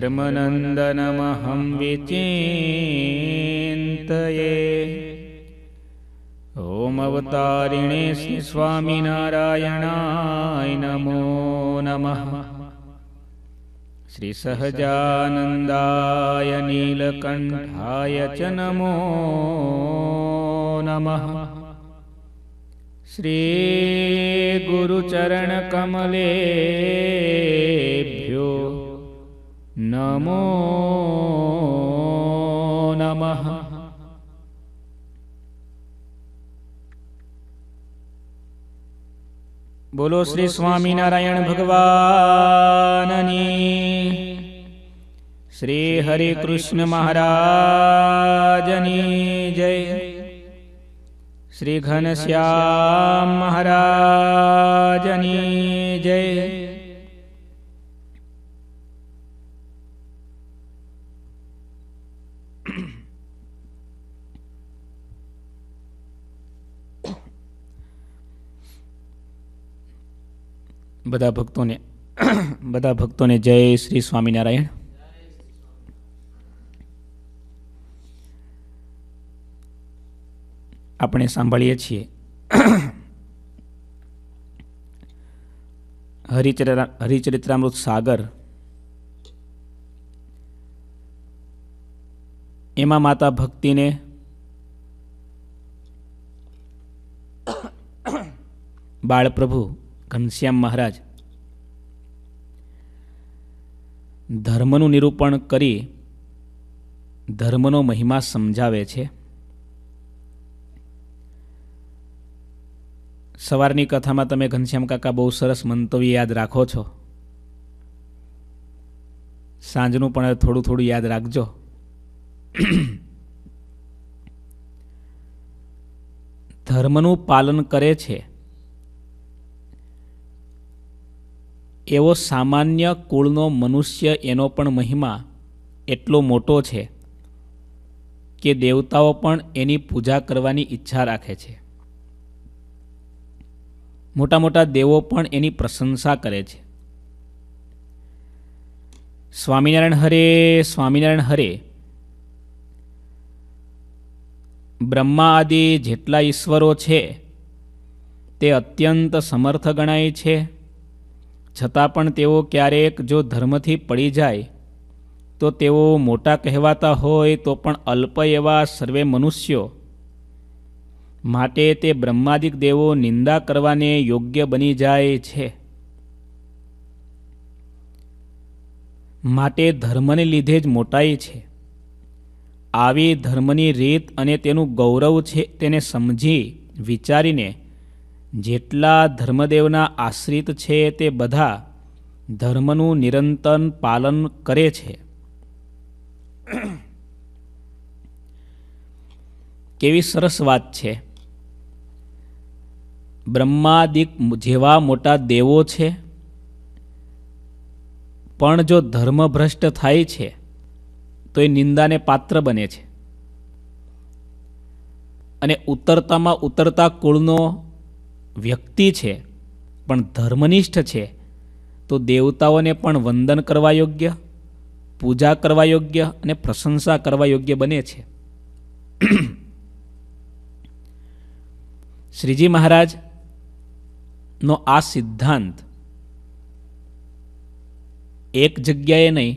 धर्मनन्दनमहं विचिन्तये ॐमवतारिणे श्रीस्वामिनारायणाय नमो नमः श्रीसहजानन्दाय नीलकण्ठाय च नमो नमः श्रीगुरुचरणकमलेभ्यो નમો નમઃ બોલો શ્રી સ્વામિનારાયણ ભગવાનની શ્રી હરે કૃષ્ણ મહારાજની જય શ્રી ઘનશ્યામ મહારાજની જય બધા ભક્તોને બધા ભક્તોને જય શ્રી સ્વામિનારાયણ આપણે સાંભળીએ છીએ હરિચરા હરિચરિત્રામૃત સાગર એમાં માતા ભક્તિને બાળપ્રભુ ઘનશ્યામ મહારાજ ધર્મનું નિરૂપણ કરી ધર્મનો મહિમા સમજાવે છે સવારની કથામાં તમે ઘનશ્યામ કાકા બહુ સરસ મંતવ્ય યાદ રાખો છો સાંજનું પણ થોડું થોડું યાદ રાખજો ધર્મનું પાલન કરે છે એવો સામાન્ય કુળનો મનુષ્ય એનો પણ મહિમા એટલો મોટો છે કે દેવતાઓ પણ એની પૂજા કરવાની ઈચ્છા રાખે છે મોટા મોટા દેવો પણ એની પ્રશંસા કરે છે સ્વામિનારાયણ હરે સ્વામિનારાયણ હરે બ્રહ્મા આદિ જેટલા ઈશ્વરો છે તે અત્યંત સમર્થ ગણાય છે છતાં પણ તેઓ ક્યારેક જો ધર્મથી પડી જાય તો તેઓ મોટા કહેવાતા હોય તો પણ અલ્પ એવા સર્વે મનુષ્યો માટે તે બ્રહ્માદિક દેવો નિંદા કરવાને યોગ્ય બની જાય છે માટે ધર્મને લીધે જ મોટાઈ છે આવી ધર્મની રીત અને તેનું ગૌરવ છે તેને સમજી વિચારીને જેટલા ધર્મદેવના આશ્રિત છે તે બધા ધર્મનું નિરંતર પાલન કરે છે કેવી સરસ વાત છે બ્રહ્માદિક જેવા મોટા દેવો છે પણ જો ધર્મ ભ્રષ્ટ થાય છે તો એ નિંદાને પાત્ર બને છે અને ઉતરતામાં ઉતરતા કુળનો વ્યક્તિ છે પણ ધર્મનિષ્ઠ છે તો દેવતાઓને પણ વંદન કરવા યોગ્ય પૂજા કરવા યોગ્ય અને પ્રશંસા કરવા યોગ્ય બને છે શ્રીજી મહારાજનો આ સિદ્ધાંત એક જગ્યાએ નહીં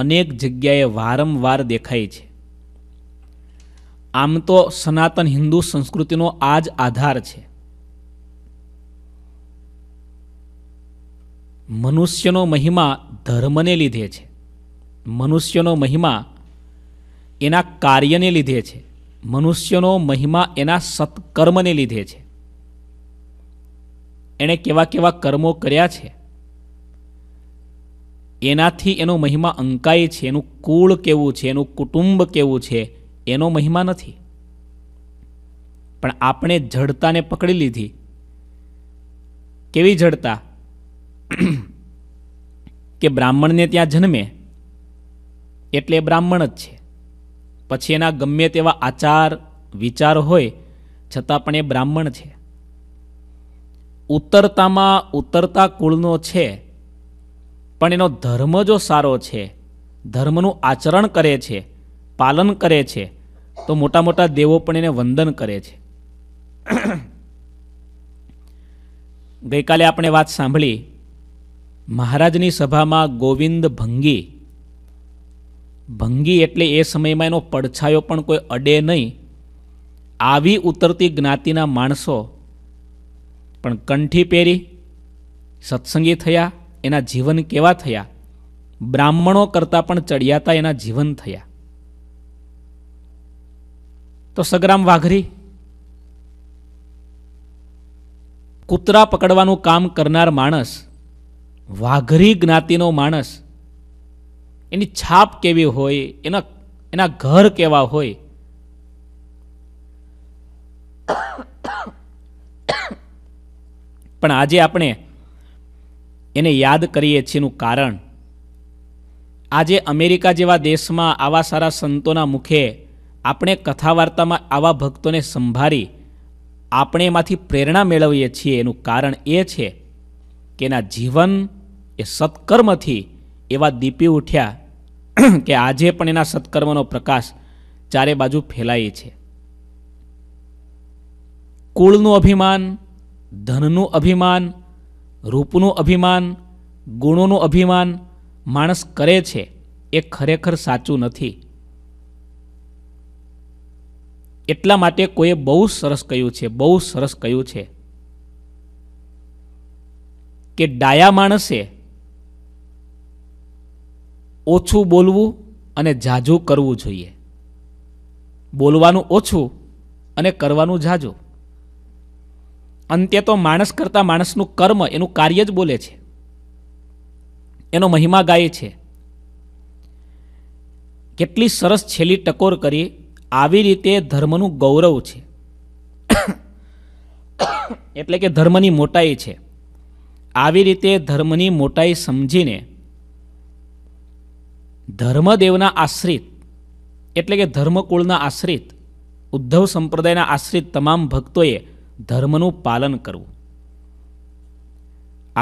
અનેક જગ્યાએ વારંવાર દેખાય છે આમ તો સનાતન હિન્દુ સંસ્કૃતિનો આ જ આધાર છે મનુષ્યનો મહિમા ધર્મને લીધે છે મનુષ્યનો મહિમા એના કાર્યને લીધે છે મનુષ્યનો મહિમા એના સત્કર્મને લીધે છે એણે કેવા કેવા કર્મો કર્યા છે એનાથી એનો મહિમા અંકાય છે એનું કુળ કેવું છે એનું કુટુંબ કેવું છે એનો મહિમા નથી પણ આપણે જડતાને પકડી લીધી કેવી જડતા કે બ્રાહ્મણને ત્યાં જન્મે એટલે બ્રાહ્મણ જ છે પછી એના ગમે તેવા આચાર વિચાર હોય છતાં પણ એ બ્રાહ્મણ છે ઉત્તરતામાં ઉતરતા કુળનો છે પણ એનો ધર્મ જો સારો છે ધર્મનું આચરણ કરે છે પાલન કરે છે તો મોટા મોટા દેવો પણ એને વંદન કરે છે ગઈકાલે આપણે વાત સાંભળી મહારાજની સભામાં ગોવિંદ ભંગી ભંગી એટલે એ સમયમાં એનો પડછાયો પણ કોઈ અડે નહીં આવી ઉતરતી જ્ઞાતિના માણસો પણ કંઠી પહેરી સત્સંગી થયા એના જીવન કેવા થયા બ્રાહ્મણો કરતાં પણ ચડિયાતા એના જીવન થયા તો સગરામ વાઘરી કૂતરા પકડવાનું કામ કરનાર માણસ વાઘરી જ્ઞાતિનો માણસ એની છાપ કેવી હોય એના એના ઘર કેવા હોય પણ આજે આપણે એને યાદ કરીએ છીએનું કારણ આજે અમેરિકા જેવા દેશમાં આવા સારા સંતોના મુખે આપણે કથા વાર્તામાં આવા ભક્તોને સંભાળી આપણે એમાંથી પ્રેરણા મેળવીએ છીએ એનું કારણ એ છે કે એના જીવન એ સત્કર્મથી એવા દીપી ઉઠ્યા કે આજે પણ એના સત્કર્મનો પ્રકાશ ચારે બાજુ ફેલાય છે કુળનું અભિમાન ધનનું અભિમાન રૂપનું અભિમાન ગુણોનું અભિમાન માણસ કરે છે એ ખરેખર સાચું નથી એટલા માટે કોઈએ બહુ સરસ કહ્યું છે બહુ સરસ કહ્યું છે કે ડાયા માણસે ઓછું બોલવું અને ઝાઝું કરવું જોઈએ બોલવાનું ઓછું અને કરવાનું ઝાઝું અંતે તો માણસ કરતાં માણસનું કર્મ એનું કાર્ય જ બોલે છે એનો મહિમા ગાય છે કેટલી સરસ છેલ્લી ટકોર કરી આવી રીતે ધર્મનું ગૌરવ છે એટલે કે ધર્મની મોટાઈ છે આવી રીતે ધર્મની મોટાઈ સમજીને ધર્મદેવના આશ્રિત એટલે કે ધર્મકુળના આશ્રિત ઉદ્ધવ સંપ્રદાયના આશ્રિત તમામ ભક્તોએ ધર્મનું પાલન કરવું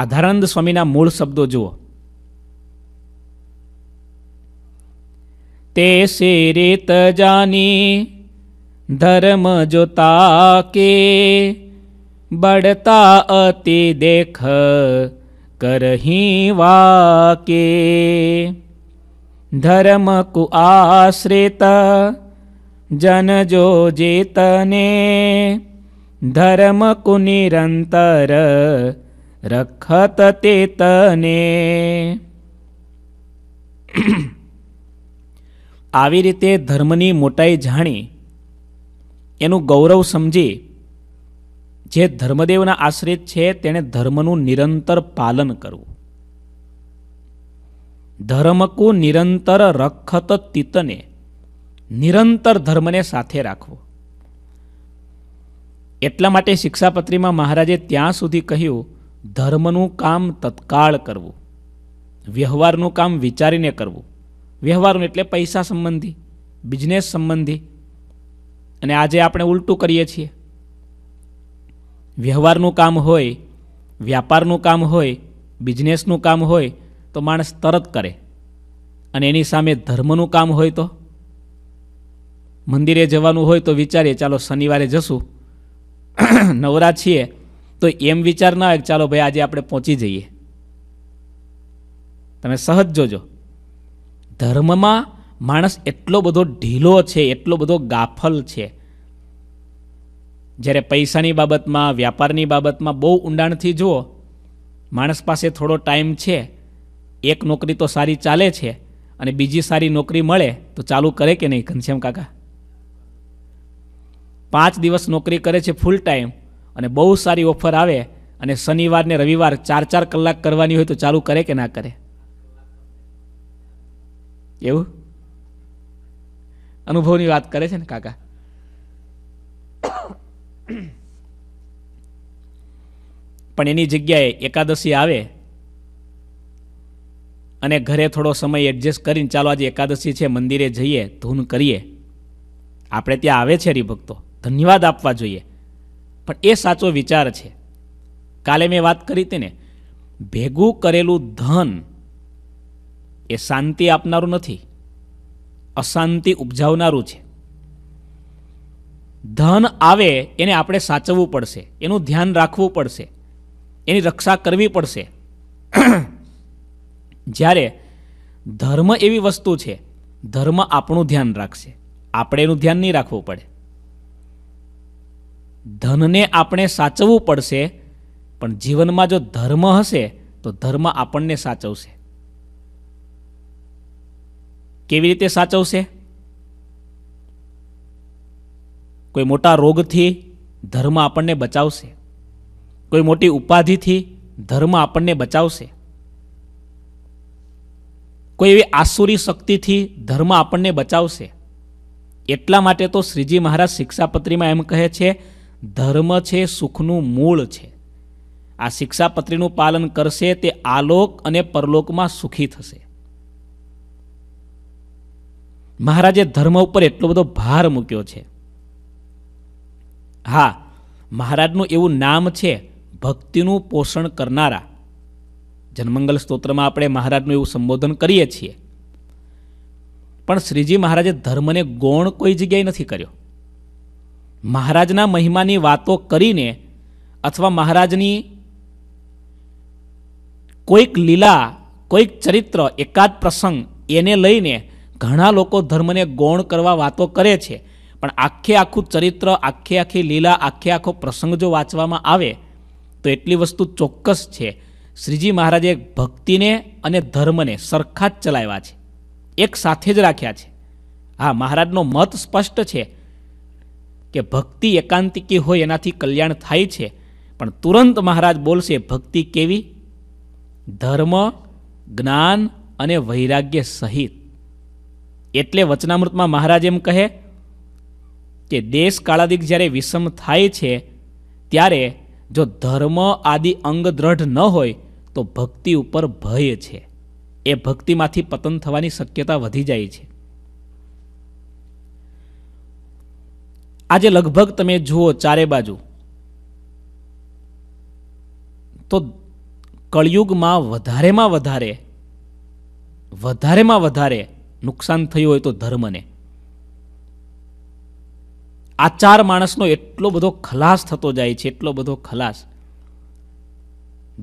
આધારાનંદ સ્વામીના મૂળ શબ્દો જુઓ તે સે રીત જાની ધર્મ જોતા કે બળતા અતિ દેખ કરહી વાકે धर्मकु आश्रित जनजो जेतने धर्मकु निरन्तर रखत तेतने આવી રીતે ધર્મની મોટાઈ જાણી એનું ગૌરવ સમજી જે ધર્મદેવના આશ્રિત છે તેણે ધર્મનું નિરંતર પાલન કરવું ધર્મકો નિરંતર રખત તિતને નિરંતર ધર્મને સાથે રાખવો એટલા માટે શિક્ષાપત્રીમાં મહારાજે ત્યાં સુધી કહ્યું ધર્મનું કામ તત્કાળ કરવું વ્યવહારનું કામ વિચારીને કરવું વ્યવહારનું એટલે પૈસા સંબંધી બિઝનેસ સંબંધી અને આજે આપણે ઉલટું કરીએ છીએ વ્યવહારનું કામ હોય વ્યાપારનું કામ હોય બિઝનેસનું કામ હોય તો માણસ તરત કરે અને એની સામે ધર્મનું કામ હોય તો મંદિરે જવાનું હોય તો વિચારીએ ચાલો શનિવારે જશું નવરા છીએ તો એમ વિચાર ના હોય ચાલો ભાઈ આજે આપણે પહોંચી જઈએ તમે સહજ જોજો ધર્મમાં માણસ એટલો બધો ઢીલો છે એટલો બધો ગાફલ છે જ્યારે પૈસાની બાબતમાં વ્યાપારની બાબતમાં બહુ ઊંડાણથી જુઓ માણસ પાસે થોડો ટાઈમ છે એક નોકરી તો સારી ચાલે છે અને બીજી સારી નોકરી મળે તો ચાલુ કરે કે નહીં ઘનશ્યામ કાકા પાંચ દિવસ નોકરી કરે છે ફૂલ ટાઈમ અને બહુ સારી ઓફર આવે અને શનિવાર ને રવિવાર ચાર ચાર કલાક કરવાની હોય તો ચાલુ કરે કે ના કરે એવું અનુભવની વાત કરે છે ને કાકા પણ એની જગ્યાએ એકાદશી આવે અને ઘરે થોડો સમય એડજસ્ટ કરીને ચાલો આજે એકાદશી છે મંદિરે જઈએ ધૂન કરીએ આપણે ત્યાં આવે છે હરિભક્તો ધન્યવાદ આપવા જોઈએ પણ એ સાચો વિચાર છે કાલે મેં વાત કરી હતી ને ભેગું કરેલું ધન એ શાંતિ આપનારું નથી અશાંતિ ઉપજાવનારું છે ધન આવે એને આપણે સાચવવું પડશે એનું ધ્યાન રાખવું પડશે એની રક્ષા કરવી પડશે જ્યારે ધર્મ એવી વસ્તુ છે ધર્મ આપણું ધ્યાન રાખશે આપણે એનું ધ્યાન નહીં રાખવું પડે ધનને આપણે સાચવવું પડશે પણ જીવનમાં જો ધર્મ હશે તો ધર્મ આપણને સાચવશે કેવી રીતે સાચવશે કોઈ મોટા રોગથી ધર્મ આપણને બચાવશે કોઈ મોટી ઉપાધિથી ધર્મ આપણને બચાવશે કોઈ એવી આસુરી શક્તિથી ધર્મ આપણને બચાવશે એટલા માટે તો શ્રીજી મહારાજ શિક્ષાપત્રીમાં એમ કહે છે ધર્મ છે સુખનું મૂળ છે આ શિક્ષાપત્રીનું પાલન કરશે તે આલોક અને પરલોકમાં સુખી થશે મહારાજે ધર્મ ઉપર એટલો બધો ભાર મૂક્યો છે હા મહારાજનું એવું નામ છે ભક્તિનું પોષણ કરનારા જન્મંગલ સ્તોત્રમાં આપણે મહારાજનું એવું સંબોધન કરીએ છીએ પણ શ્રીજી મહારાજે ધર્મને ગૌણ કોઈ જગ્યાએ નથી કર્યો મહારાજના મહિમાની વાતો કરીને અથવા મહારાજની કોઈક લીલા કોઈક ચરિત્ર એકાદ પ્રસંગ એને લઈને ઘણા લોકો ધર્મને ગૌણ કરવા વાતો કરે છે પણ આખે આખું ચરિત્ર આખે આખી લીલા આખે આખો પ્રસંગ જો વાંચવામાં આવે તો એટલી વસ્તુ ચોક્કસ છે શ્રીજી મહારાજે ભક્તિને અને ધર્મને સરખા જ ચલાવ્યા છે એક સાથે જ રાખ્યા છે હા મહારાજનો મત સ્પષ્ટ છે કે ભક્તિ એકાંતિકી હોય એનાથી કલ્યાણ થાય છે પણ તુરંત મહારાજ બોલશે ભક્તિ કેવી ધર્મ જ્ઞાન અને વૈરાગ્ય સહિત એટલે વચનામૃતમાં મહારાજ એમ કહે કે દેશ કાળાદિક જ્યારે વિષમ થાય છે ત્યારે જો ધર્મ આદિ અંગ દ્રઢ ન હોય તો ભક્તિ ઉપર ભય છે એ ભક્તિમાંથી પતન થવાની શક્યતા વધી જાય છે આજે લગભગ તમે જુઓ ચારે બાજુ તો કળિયુગમાં વધારેમાં વધારે વધારેમાં વધારે નુકસાન થયું હોય તો ધર્મને આ ચાર માણસનો એટલો બધો ખલાસ થતો જાય છે એટલો બધો ખલાસ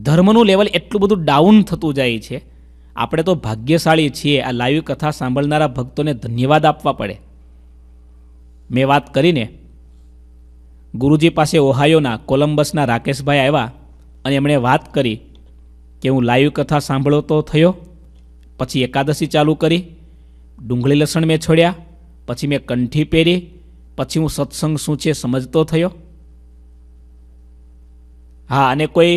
ધર્મનું લેવલ એટલું બધું ડાઉન થતું જાય છે આપણે તો ભાગ્યશાળી છીએ આ લાઈવ કથા સાંભળનારા ભક્તોને ધન્યવાદ આપવા પડે મેં વાત કરીને ગુરુજી પાસે ઓહાયોના કોલંબસના રાકેશભાઈ આવ્યા અને એમણે વાત કરી કે હું લાઈવ કથા સાંભળતો થયો પછી એકાદશી ચાલુ કરી ડુંગળી લસણ મેં છોડ્યા પછી મેં કંઠી પહેરી પછી હું સત્સંગ શું છે સમજતો થયો હા અને કોઈ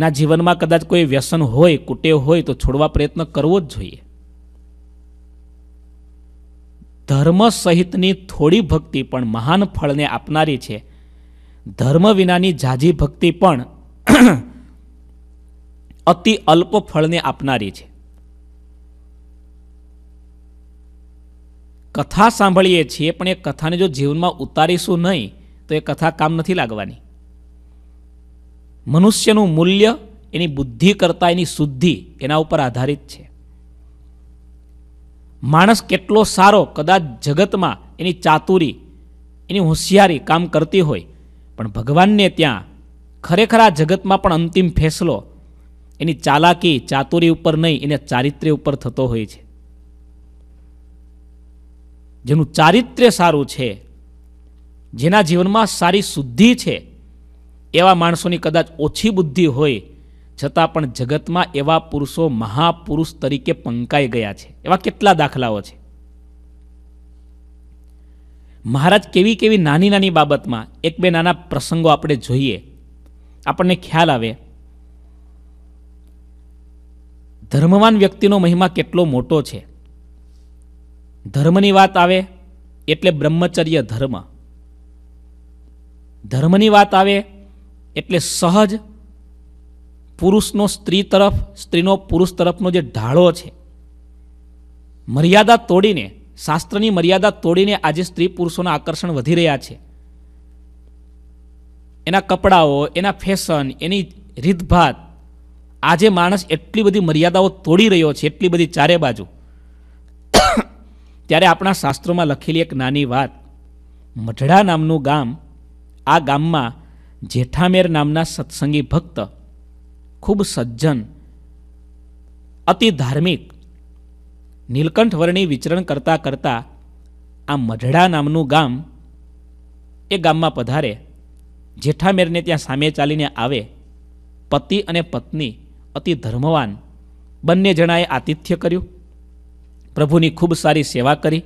ના જીવનમાં કદાચ કોઈ વ્યસન હોય કુટેવ હોય તો છોડવા પ્રયત્ન કરવો જ જોઈએ ધર્મ સહિતની થોડી ભક્તિ પણ મહાન ફળને આપનારી છે ધર્મ વિનાની જાજી ભક્તિ પણ અતિ અલ્પ ફળને આપનારી છે કથા સાંભળીએ છીએ પણ એ કથાને જો જીવનમાં ઉતારીશું નહીં તો એ કથા કામ નથી લાગવાની મનુષ્યનું મૂલ્ય એની બુદ્ધિ કરતાં એની શુદ્ધિ એના ઉપર આધારિત છે માણસ કેટલો સારો કદાચ જગતમાં એની ચાતુરી એની હોશિયારી કામ કરતી હોય પણ ભગવાનને ત્યાં ખરેખર આ જગતમાં પણ અંતિમ ફેસલો એની ચાલાકી ચાતુરી ઉપર નહીં એને ચારિત્ર્ય ઉપર થતો હોય છે જેનું ચારિત્ર્ય સારું છે જેના જીવનમાં સારી શુદ્ધિ છે એવા માણસોની કદાચ ઓછી બુદ્ધિ હોય છતાં પણ જગતમાં એવા પુરુષો મહાપુરુષ તરીકે પંકાઈ ગયા છે એવા કેટલા દાખલાઓ છે મહારાજ કેવી કેવી નાની નાની બાબતમાં એક બે નાના પ્રસંગો આપણે જોઈએ આપણને ખ્યાલ આવે ધર્મવાન વ્યક્તિનો મહિમા કેટલો મોટો છે ધર્મની વાત આવે એટલે બ્રહ્મચર્ય ધર્મ ધર્મની વાત આવે એટલે સહજ પુરુષનો સ્ત્રી તરફ સ્ત્રીનો પુરુષ તરફનો જે ઢાળો છે મર્યાદા તોડીને શાસ્ત્રની મર્યાદા તોડીને આજે સ્ત્રી પુરુષોના આકર્ષણ વધી રહ્યા છે એના કપડાઓ એના ફેશન એની રીતભાત આજે માણસ એટલી બધી મર્યાદાઓ તોડી રહ્યો છે એટલી બધી ચારે બાજુ ત્યારે આપણા શાસ્ત્રોમાં લખેલી એક નાની વાત મઢડા નામનું ગામ આ ગામમાં જેઠામેર નામના સત્સંગી ભક્ત ખૂબ સજ્જન અતિ ધાર્મિક નીલકંઠવર્ણી વિચરણ કરતાં કરતાં આ મઢડા નામનું ગામ એ ગામમાં પધારે જેઠામેરને ત્યાં સામે ચાલીને આવે પતિ અને પત્ની અતિ ધર્મવાન બંને જણાએ આતિથ્ય કર્યું પ્રભુની ખૂબ સારી સેવા કરી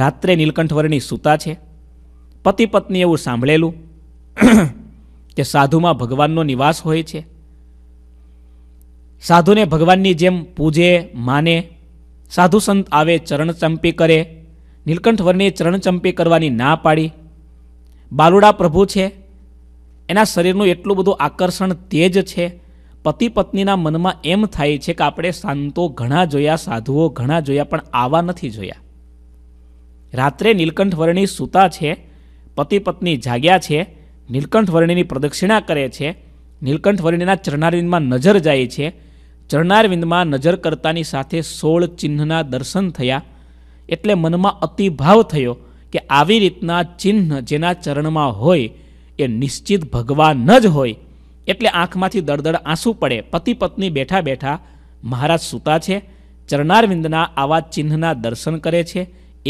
રાત્રે નીલકંઠવર્ણી સૂતા છે પતિ પત્ની એવું સાંભળેલું કે સાધુમાં ભગવાનનો નિવાસ હોય છે સાધુને ભગવાનની જેમ પૂજે માને સાધુ સંત આવે ચરણચંપી કરે નીલકંઠવરને ચરણચંપી કરવાની ના પાડી બાલુડા પ્રભુ છે એના શરીરનું એટલું બધું આકર્ષણ તેજ છે પતિ પત્નીના મનમાં એમ થાય છે કે આપણે સાંતો ઘણા જોયા સાધુઓ ઘણા જોયા પણ આવા નથી જોયા રાત્રે નીલકંઠવરણી સૂતા છે પતિ પત્ની જાગ્યા છે નીલકંઠ વર્ણિની પ્રદક્ષિણા કરે છે નીલકંઠ વર્ણિના ચરણારવિંદમાં નજર જાય છે ચરણારવિંદમાં નજર કરતાની સાથે સોળ ચિહ્નના દર્શન થયા એટલે મનમાં અતિભાવ થયો કે આવી રીતના ચિહ્ન જેના ચરણમાં હોય એ નિશ્ચિત ભગવાન જ હોય એટલે આંખમાંથી દળદળ આંસુ પડે પતિ પત્ની બેઠા બેઠા મહારાજ સૂતા છે ચરણારવિંદના આવા ચિહ્નના દર્શન કરે છે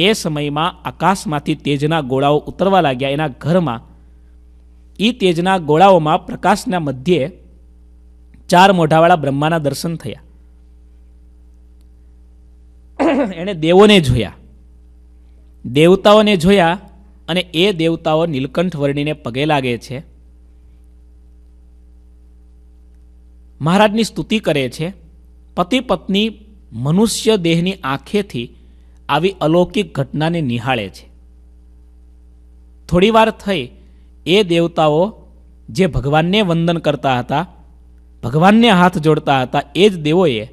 એ સમયમાં આકાશમાંથી તેજના ગોળાઓ ઉતરવા લાગ્યા એના ઘરમાં ઈ તેજના ગોળાઓમાં પ્રકાશના મધ્યે ચાર મોઢાવાળા બ્રહ્માના દર્શન થયા એણે દેવોને જોયા દેવતાઓને જોયા અને એ દેવતાઓ નીલકંઠ વર્ણીને પગે લાગે છે મહારાજની સ્તુતિ કરે છે પતિ પત્ની મનુષ્ય દેહની આંખેથી આવી અલૌકિક ઘટનાને નિહાળે છે થોડીવાર થઈ એ દેવતાઓ જે ભગવાનને વંદન કરતા હતા ભગવાનને હાથ જોડતા હતા એ જ દેવોએ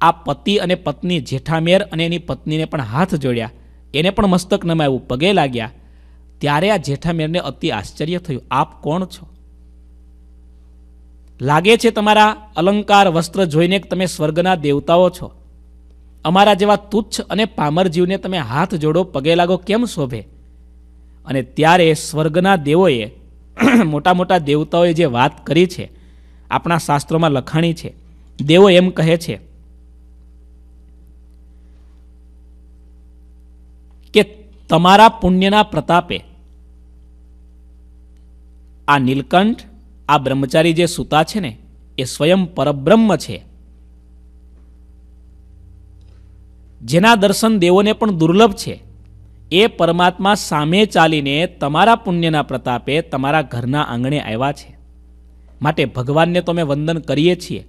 આ પતિ અને પત્ની જેઠામેર અને એની પત્નીને પણ હાથ જોડ્યા એને પણ મસ્તક નમાવ્યું પગે લાગ્યા ત્યારે આ જેઠામેરને અતિ આશ્ચર્ય થયું આપ કોણ છો લાગે છે તમારા અલંકાર વસ્ત્ર જોઈને તમે સ્વર્ગના દેવતાઓ છો અમારા જેવા તુચ્છ અને પામર જીવને તમે હાથ જોડો પગે લાગો કેમ શોભે અને ત્યારે સ્વર્ગના દેવોએ મોટા મોટા દેવતાઓએ જે વાત કરી છે આપણા શાસ્ત્રોમાં લખાણી છે દેવો એમ કહે છે કે તમારા પુણ્યના પ્રતાપે આ નીલકંઠ આ બ્રહ્મચારી જે સૂતા છે ને એ સ્વયં પરબ્રહ્મ છે જેના દર્શન દેવોને પણ દુર્લભ છે એ પરમાત્મા સામે ચાલીને તમારા પુણ્યના પ્રતાપે તમારા ઘરના આંગણે આવ્યા છે માટે ભગવાનને તો અમે વંદન કરીએ છીએ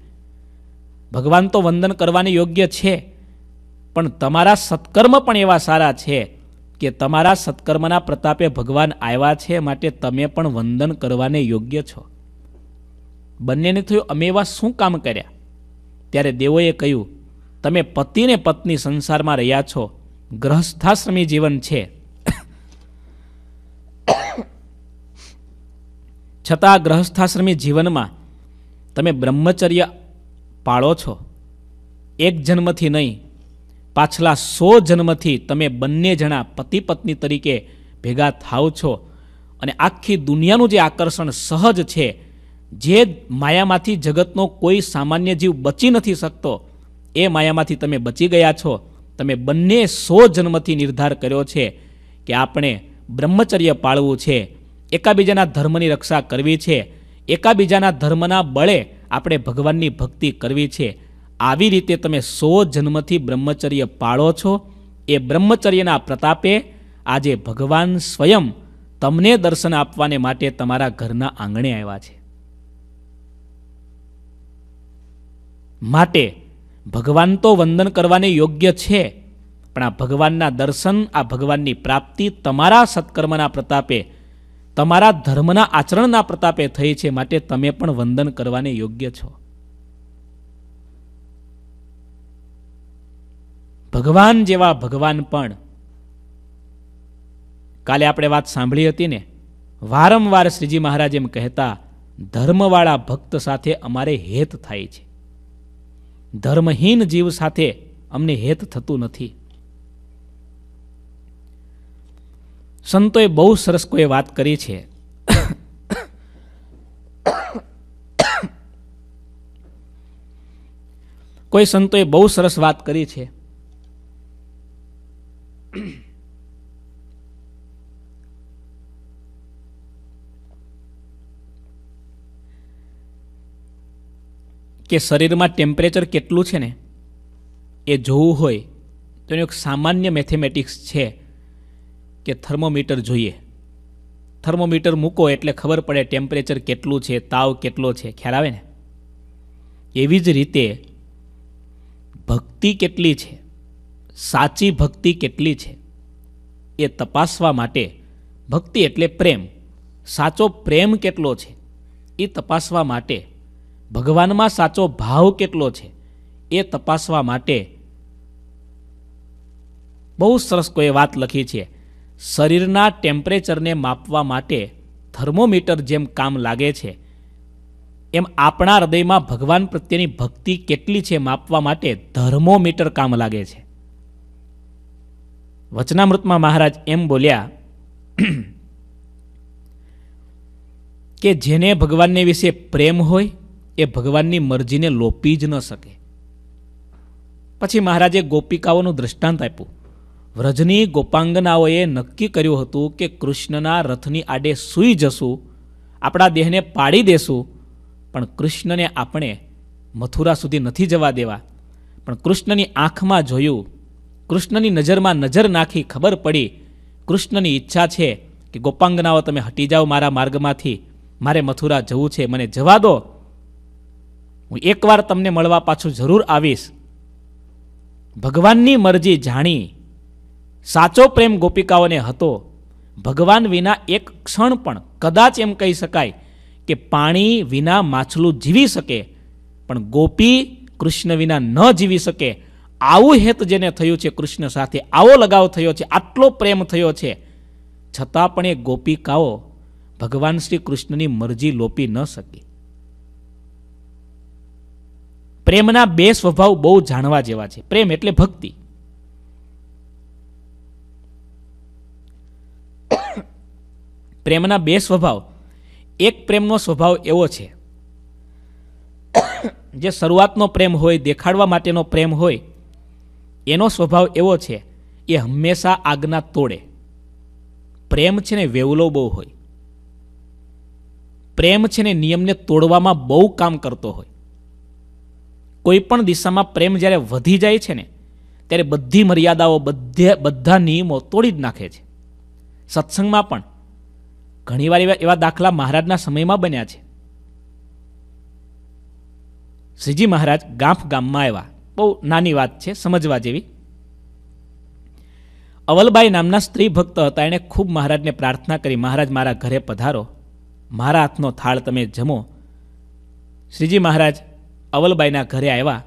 ભગવાન તો વંદન કરવાને યોગ્ય છે પણ તમારા સત્કર્મ પણ એવા સારા છે કે તમારા સત્કર્મના પ્રતાપે ભગવાન આવ્યા છે માટે તમે પણ વંદન કરવાને યોગ્ય છો બંનેને થયું અમે એવા શું કામ કર્યા ત્યારે દેવોએ કહ્યું તમે પતિને પત્ની સંસારમાં રહ્યા છો ગ્રહસ્થાશ્રમી જીવન છે છતાં ગ્રહસ્થાશ્રમી જીવનમાં તમે બ્રહ્મચર્ય પાળો છો એક જન્મથી નહીં પાછલા સો જન્મથી તમે બંને જણા પતિ પત્ની તરીકે ભેગા થાવ છો અને આખી દુનિયાનું જે આકર્ષણ સહજ છે જે માયામાંથી જગતનો કોઈ સામાન્ય જીવ બચી નથી શકતો એ માયામાંથી તમે બચી ગયા છો તમે બંને સો જન્મથી નિર્ધાર કર્યો છે કે આપણે બ્રહ્મચર્ય પાળવું છે એકાબીજાના ધર્મની રક્ષા કરવી છે એકાબીજાના ધર્મના બળે આપણે ભગવાનની ભક્તિ કરવી છે આવી રીતે તમે સો જન્મથી બ્રહ્મચર્ય પાળો છો એ બ્રહ્મચર્યના પ્રતાપે આજે ભગવાન સ્વયં તમને દર્શન આપવાને માટે તમારા ઘરના આંગણે આવ્યા છે માટે ભગવાન તો વંદન કરવાને યોગ્ય છે પણ આ ભગવાનના દર્શન આ ભગવાનની પ્રાપ્તિ તમારા સત્કર્મના પ્રતાપે તમારા ધર્મના આચરણના પ્રતાપે થઈ છે માટે તમે પણ વંદન કરવાને યોગ્ય છો ભગવાન જેવા ભગવાન પણ કાલે આપણે વાત સાંભળી હતી ને વારંવાર શ્રીજી મહારાજ એમ કહેતા ધર્મવાળા ભક્ત સાથે અમારે હેત થાય છે ધર્મહીન જીવ સાથે અમને હેત થતું નથી સંતોએ બહુ સરસ કોઈ વાત કરી છે કોઈ સંતોએ બહુ સરસ વાત કરી છે કે શરીરમાં ટેમ્પરેચર કેટલું છે ને એ જોવું હોય તો એનું એક સામાન્ય મેથેમેટિક્સ છે કે થર્મોમીટર જોઈએ થર્મોમીટર મૂકો એટલે ખબર પડે ટેમ્પરેચર કેટલું છે તાવ કેટલો છે ખ્યાલ આવે ને એવી જ રીતે ભક્તિ કેટલી છે સાચી ભક્તિ કેટલી છે એ તપાસવા માટે ભક્તિ એટલે પ્રેમ સાચો પ્રેમ કેટલો છે એ તપાસવા માટે ભગવાનમાં સાચો ભાવ કેટલો છે એ તપાસવા માટે બહુ સરસ કોઈ વાત લખી છે શરીરના ટેમ્પરેચરને માપવા માટે થર્મોમીટર જેમ કામ લાગે છે એમ આપણા હૃદયમાં ભગવાન પ્રત્યેની ભક્તિ કેટલી છે માપવા માટે ધર્મોમીટર કામ લાગે છે વચનામૃતમાં મહારાજ એમ બોલ્યા કે જેને ભગવાનને વિશે પ્રેમ હોય એ ભગવાનની મરજીને લોપી જ ન શકે પછી મહારાજે ગોપિકાઓનું દ્રષ્ટાંત આપ્યું વ્રજની ગોપાંગનાઓએ નક્કી કર્યું હતું કે કૃષ્ણના રથની આડે સૂઈ જશું આપણા દેહને પાડી દેશું પણ કૃષ્ણને આપણે મથુરા સુધી નથી જવા દેવા પણ કૃષ્ણની આંખમાં જોયું કૃષ્ણની નજરમાં નજર નાખી ખબર પડી કૃષ્ણની ઈચ્છા છે કે ગોપાંગનાઓ તમે હટી જાઓ મારા માર્ગમાંથી મારે મથુરા જવું છે મને જવા દો હું એકવાર તમને મળવા પાછું જરૂર આવીશ ભગવાનની મરજી જાણી સાચો પ્રેમ ગોપિકાઓને હતો ભગવાન વિના એક ક્ષણ પણ કદાચ એમ કહી શકાય કે પાણી વિના માછલું જીવી શકે પણ ગોપી કૃષ્ણ વિના ન જીવી શકે આવું હેત જેને થયું છે કૃષ્ણ સાથે આવો લગાવ થયો છે આટલો પ્રેમ થયો છે છતાં પણ એ ગોપિકાઓ ભગવાન શ્રી કૃષ્ણની મરજી લોપી ન શકી પ્રેમના બે સ્વભાવ બહુ જાણવા જેવા છે પ્રેમ એટલે ભક્તિ પ્રેમના બે સ્વભાવ એક પ્રેમનો સ્વભાવ એવો છે જે શરૂઆતનો પ્રેમ હોય દેખાડવા માટેનો પ્રેમ હોય એનો સ્વભાવ એવો છે એ હંમેશા આજ્ઞા તોડે પ્રેમ છે ને વેવલો બહુ હોય પ્રેમ છે ને નિયમને તોડવામાં બહુ કામ કરતો હોય કોઈપણ દિશામાં પ્રેમ જ્યારે વધી જાય છે ને ત્યારે બધી મર્યાદાઓ બધે બધા નિયમો તોડી જ નાખે છે સત્સંગમાં પણ ઘણીવાર એવા એવા દાખલા મહારાજના સમયમાં બન્યા છે શ્રીજી મહારાજ ગાંફ ગામમાં આવ્યા બહુ નાની વાત છે સમજવા જેવી અવલબાઈ નામના સ્ત્રી ભક્ત હતા એણે ખૂબ મહારાજને પ્રાર્થના કરી મહારાજ મારા ઘરે પધારો મારા હાથનો થાળ તમે જમો શ્રીજી મહારાજ અવલબાઈના ઘરે આવ્યા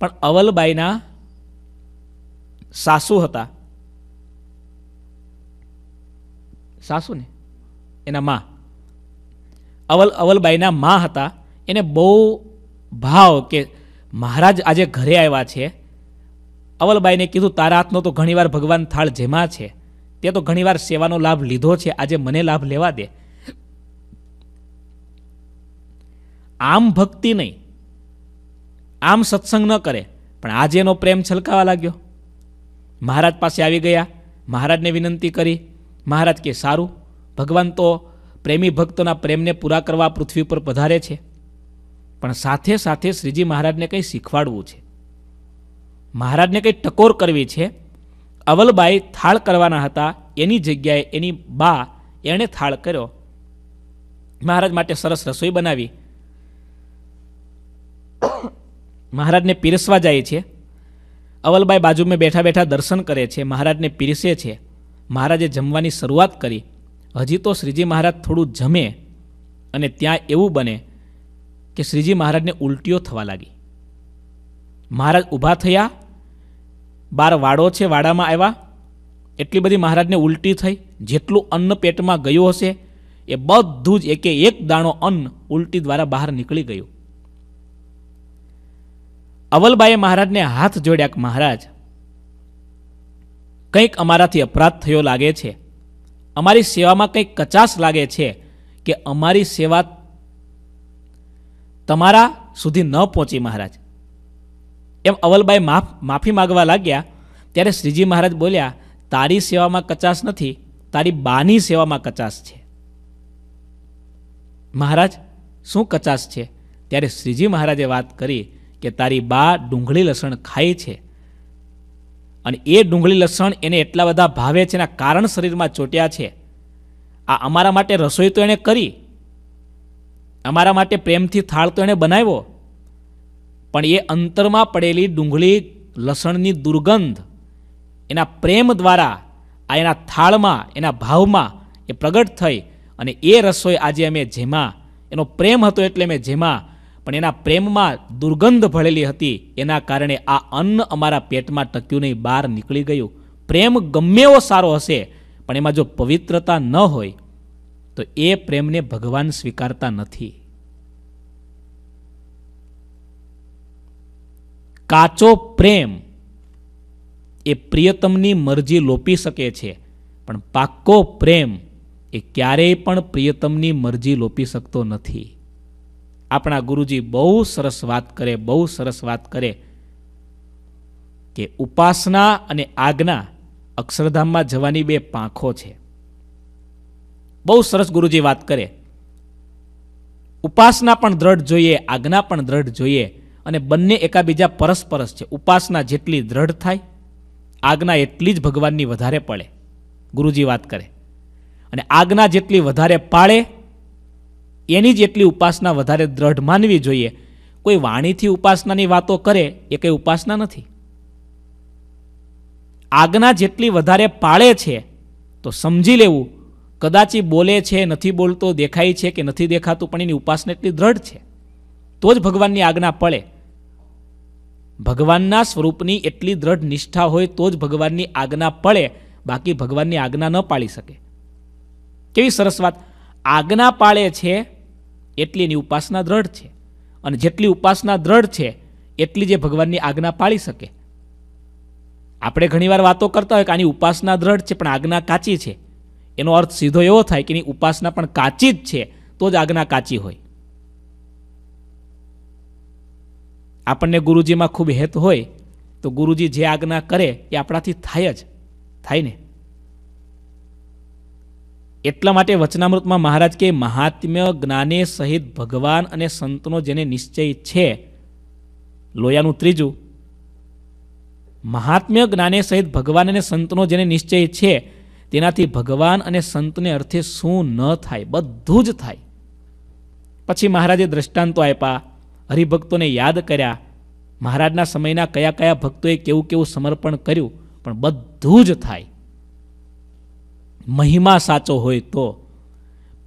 પણ અવલબાઈના સાસુ હતા સાસુ ને એના મા અવલ અવલબાઈના મા હતા એને બહુ ભાવ કે મહારાજ આજે ઘરે આવ્યા છે અવલબાઈને કીધું તારા હાથનો તો ઘણીવાર ભગવાન થાળ જેમાં છે તે તો ઘણીવાર સેવાનો લાભ લીધો છે આજે મને લાભ લેવા દે આમ ભક્તિ નહીં આમ સત્સંગ ન કરે પણ આજે એનો પ્રેમ છલકાવા લાગ્યો મહારાજ પાસે આવી ગયા મહારાજને વિનંતી કરી મહારાજ કે સારું ભગવાન તો પ્રેમી ભક્તોના પ્રેમને પૂરા કરવા પૃથ્વી પર પધારે છે પણ સાથે સાથે શ્રીજી મહારાજને કંઈ શીખવાડવું છે મહારાજને કંઈ ટકોર કરવી છે અવલબાઈ થાળ કરવાના હતા એની જગ્યાએ એની બા એણે થાળ કર્યો મહારાજ માટે સરસ રસોઈ બનાવી મહારાજને પીરસવા જાય છે અવલબાઈ બાજુમાં બેઠા બેઠા દર્શન કરે છે મહારાજને પીરસે છે મહારાજે જમવાની શરૂઆત કરી હજી તો શ્રીજી મહારાજ થોડું જમે અને ત્યાં એવું બને કે શ્રીજી મહારાજને ઉલટીઓ થવા લાગી મહારાજ ઊભા થયા બાર વાડો છે વાડામાં આવ્યા એટલી બધી મહારાજને ઉલટી થઈ જેટલું અન્ન પેટમાં ગયું હશે એ બધું જ એકે એક દાણો અન્ન ઉલટી દ્વારા બહાર નીકળી ગયું અવલબાએ મહારાજને હાથ જોડ્યા મહારાજ કંઈક અમારાથી અપરાધ થયો લાગે છે અમારી સેવામાં કંઈક કચાશ લાગે છે કે અમારી સેવા તમારા સુધી ન પહોંચી મહારાજ એમ અવલબાઈ માફ માફી માગવા લાગ્યા ત્યારે શ્રીજી મહારાજ બોલ્યા તારી સેવામાં કચાશ નથી તારી બાની સેવામાં કચાશ છે મહારાજ શું કચાશ છે ત્યારે શ્રીજી મહારાજે વાત કરી કે તારી બા ડુંગળી લસણ ખાય છે અને એ ડુંગળી લસણ એને એટલા બધા ભાવે છે એના કારણ શરીરમાં ચોટ્યા છે આ અમારા માટે રસોઈ તો એણે કરી અમારા માટે પ્રેમથી થાળ તો એણે બનાવ્યો પણ એ અંતરમાં પડેલી ડુંગળી લસણની દુર્ગંધ એના પ્રેમ દ્વારા આ એના થાળમાં એના ભાવમાં એ પ્રગટ થઈ અને એ રસોઈ આજે અમે જેમાં એનો પ્રેમ હતો એટલે મેં જેમાં પણ એના પ્રેમમાં દુર્ગંધ ભળેલી હતી એના કારણે આ અન્ન અમારા પેટમાં ટક્યું નહીં બહાર નીકળી ગયું પ્રેમ ગમે એવો સારો હશે પણ એમાં જો પવિત્રતા ન હોય તો એ પ્રેમને ભગવાન સ્વીકારતા નથી કાચો પ્રેમ એ પ્રિયતમની મરજી લોપી શકે છે પણ પાક્કો પ્રેમ એ ક્યારેય પણ પ્રિયતમની મરજી લોપી શકતો નથી આપણા ગુરુજી બહુ સરસ વાત કરે બહુ સરસ વાત કરે કે ઉપાસના અને આજ્ઞા અક્ષરધામમાં જવાની બે પાંખો છે બહુ સરસ ગુરુજી વાત કરે ઉપાસના પણ દ્રઢ જોઈએ આજ્ઞા પણ દ્રઢ જોઈએ અને બંને એકાબીજા પરસ્પરસ છે ઉપાસના જેટલી દ્રઢ થાય આજ્ઞા એટલી જ ભગવાનની વધારે પડે ગુરુજી વાત કરે અને આજ્ઞા જેટલી વધારે પાળે એની જ એટલી ઉપાસના વધારે દ્રઢ માનવી જોઈએ કોઈ વાણીથી ઉપાસનાની વાતો કરે એ કંઈ ઉપાસના નથી આજ્ઞા જેટલી વધારે પાળે છે તો સમજી લેવું કદાચી બોલે છે નથી બોલતો દેખાય છે કે નથી દેખાતું પણ એની ઉપાસના એટલી દ્રઢ છે તો જ ભગવાનની આજ્ઞા પડે ભગવાનના સ્વરૂપની એટલી દ્રઢ નિષ્ઠા હોય તો જ ભગવાનની આજ્ઞા પડે બાકી ભગવાનની આજ્ઞા ન પાળી શકે કેવી સરસ વાત આજ્ઞા પાળે છે એટલી એની ઉપાસના દ્રઢ છે અને જેટલી ઉપાસના દ્રઢ છે એટલી જે ભગવાનની આજ્ઞા પાળી શકે આપણે ઘણીવાર વાતો કરતા હોય કે આની ઉપાસના દ્રઢ છે પણ આજ્ઞા કાચી છે એનો અર્થ સીધો એવો થાય કે એની ઉપાસના પણ કાચી જ છે તો જ આજ્ઞા કાચી હોય આપણને ગુરુજીમાં ખૂબ હેત હોય તો ગુરુજી જે આજ્ઞા કરે એ આપણાથી થાય જ થાય ને એટલા માટે વચનામૃતમાં મહારાજ કે મહાત્મ્ય જ્ઞાને સહિત ભગવાન અને સંતનો જેને નિશ્ચય છે લોયાનું ત્રીજું મહાત્મ્ય જ્ઞાને સહિત ભગવાન અને સંતનો જેને નિશ્ચય છે તેનાથી ભગવાન અને સંતને અર્થે શું ન થાય બધું જ થાય પછી મહારાજે દ્રષ્ટાંતો આપ્યા હરિભક્તોને યાદ કર્યા મહારાજના સમયના કયા કયા ભક્તોએ કેવું કેવું સમર્પણ કર્યું પણ બધું જ થાય મહિમા સાચો હોય તો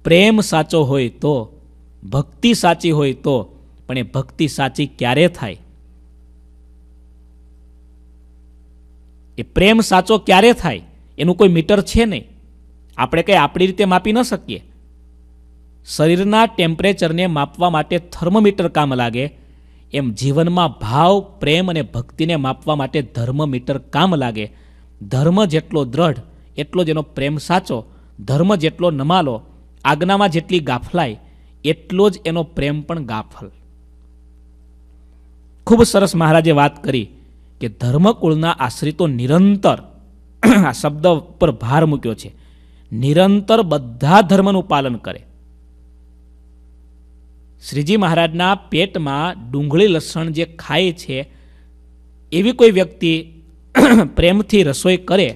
પ્રેમ સાચો હોય તો ભક્તિ સાચી હોય તો પણ એ ભક્તિ સાચી ક્યારે થાય એ પ્રેમ સાચો ક્યારે થાય એનું કોઈ મીટર છે નહીં આપણે કંઈ આપણી રીતે માપી ન શકીએ શરીરના ટેમ્પરેચરને માપવા માટે થર્મમીટર કામ લાગે એમ જીવનમાં ભાવ પ્રેમ અને ભક્તિને માપવા માટે ધર્મમીટર કામ લાગે ધર્મ જેટલો દ્રઢ એટલો જ એનો પ્રેમ સાચો ધર્મ જેટલો નમાલો આજ્ઞામાં જેટલી ગાફલાય એટલો જ એનો પ્રેમ પણ ગાફલ ખૂબ સરસ મહારાજે વાત કરી કે ધર્મકુળના આશ્રિતો નિરંતર આ શબ્દ પર ભાર મૂક્યો છે નિરંતર બધા ધર્મનું પાલન કરે શ્રીજી મહારાજના પેટમાં ડુંગળી લસણ જે ખાય છે એવી કોઈ વ્યક્તિ પ્રેમથી રસોઈ કરે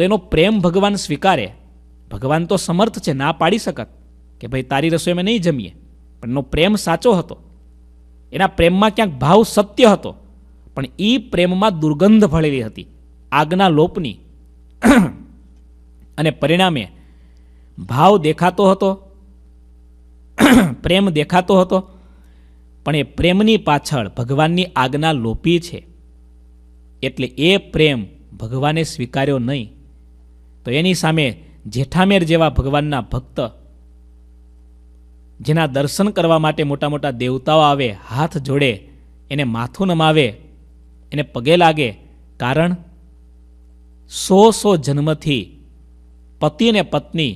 તો એનો પ્રેમ ભગવાન સ્વીકારે ભગવાન તો સમર્થ છે ના પાડી શકત કે ભાઈ તારી રસોઈ રસોઈમાં નહીં જમીએ પણ એનો પ્રેમ સાચો હતો એના પ્રેમમાં ક્યાંક ભાવ સત્ય હતો પણ એ પ્રેમમાં દુર્ગંધ ભળેલી હતી આગના લોપની અને પરિણામે ભાવ દેખાતો હતો પ્રેમ દેખાતો હતો પણ એ પ્રેમની પાછળ ભગવાનની આજ્ઞા લોપી છે એટલે એ પ્રેમ ભગવાને સ્વીકાર્યો નહીં તો એની સામે જેઠામેર જેવા ભગવાનના ભક્ત જેના દર્શન કરવા માટે મોટા મોટા દેવતાઓ આવે હાથ જોડે એને માથું નમાવે એને પગે લાગે કારણ સો સો જન્મથી પતિ અને પત્ની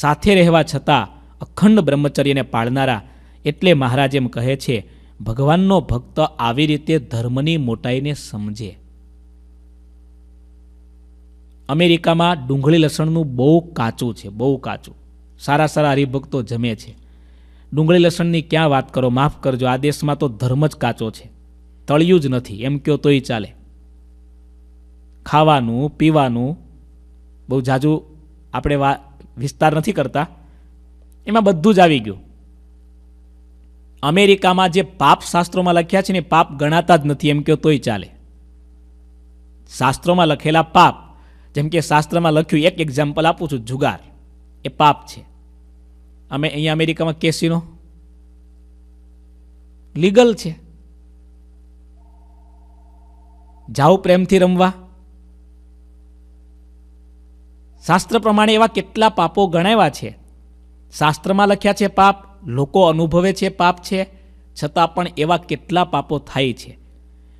સાથે રહેવા છતાં અખંડ બ્રહ્મચર્યને પાળનારા એટલે મહારાજ એમ કહે છે ભગવાનનો ભક્ત આવી રીતે ધર્મની મોટાઈને સમજે અમેરિકામાં ડુંગળી લસણનું બહુ કાચું છે બહુ કાચું સારા સારા હરિભક્તો જમે છે ડુંગળી લસણની ક્યાં વાત કરો માફ કરજો આ દેશમાં તો ધર્મ જ કાચો છે તળિયું જ નથી એમ કહો તોય ચાલે ખાવાનું પીવાનું બહુ જાજુ આપણે વા વિસ્તાર નથી કરતા એમાં બધું જ આવી ગયું અમેરિકામાં જે પાપ શાસ્ત્રોમાં લખ્યા છે ને પાપ ગણાતા જ નથી એમ કહો તોય ચાલે શાસ્ત્રોમાં લખેલા પાપ જેમ કે શાસ્ત્રમાં લખ્યું એક એક્ઝામ્પલ આપું છું જુગાર એ પાપ છે અમે અહીંયા અમેરિકામાં કેસિનો લીગલ છે જાઓ પ્રેમથી રમવા શાસ્ત્ર પ્રમાણે એવા કેટલા પાપો ગણાવ્યા છે શાસ્ત્રમાં લખ્યા છે પાપ લોકો અનુભવે છે પાપ છે છતાં પણ એવા કેટલા પાપો થાય છે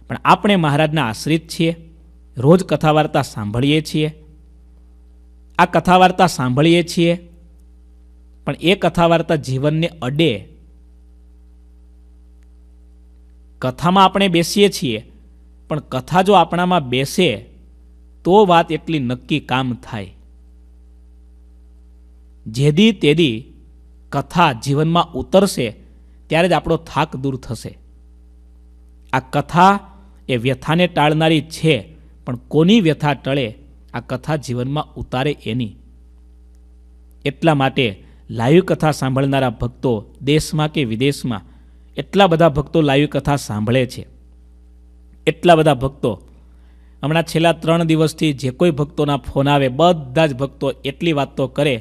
પણ આપણે મહારાજના આશ્રિત છીએ રોજ કથા વાર્તા સાંભળીએ છીએ આ કથા વાર્તા સાંભળીએ છીએ પણ એ કથા વાર્તા જીવનને અડે કથામાં આપણે બેસીએ છીએ પણ કથા જો આપણામાં બેસે તો વાત એટલી નક્કી કામ થાય જેદી તેદી કથા જીવનમાં ઉતરશે ત્યારે જ આપણો થાક દૂર થશે આ કથા એ વ્યથાને ટાળનારી છે પણ કોની વ્યથા ટળે આ કથા જીવનમાં ઉતારે એની એટલા માટે લાઈવ કથા સાંભળનારા ભક્તો દેશમાં કે વિદેશમાં એટલા બધા ભક્તો લાઈવ કથા સાંભળે છે એટલા બધા ભક્તો હમણાં છેલ્લા ત્રણ દિવસથી જે કોઈ ભક્તોના ફોન આવે બધા જ ભક્તો એટલી વાત તો કરે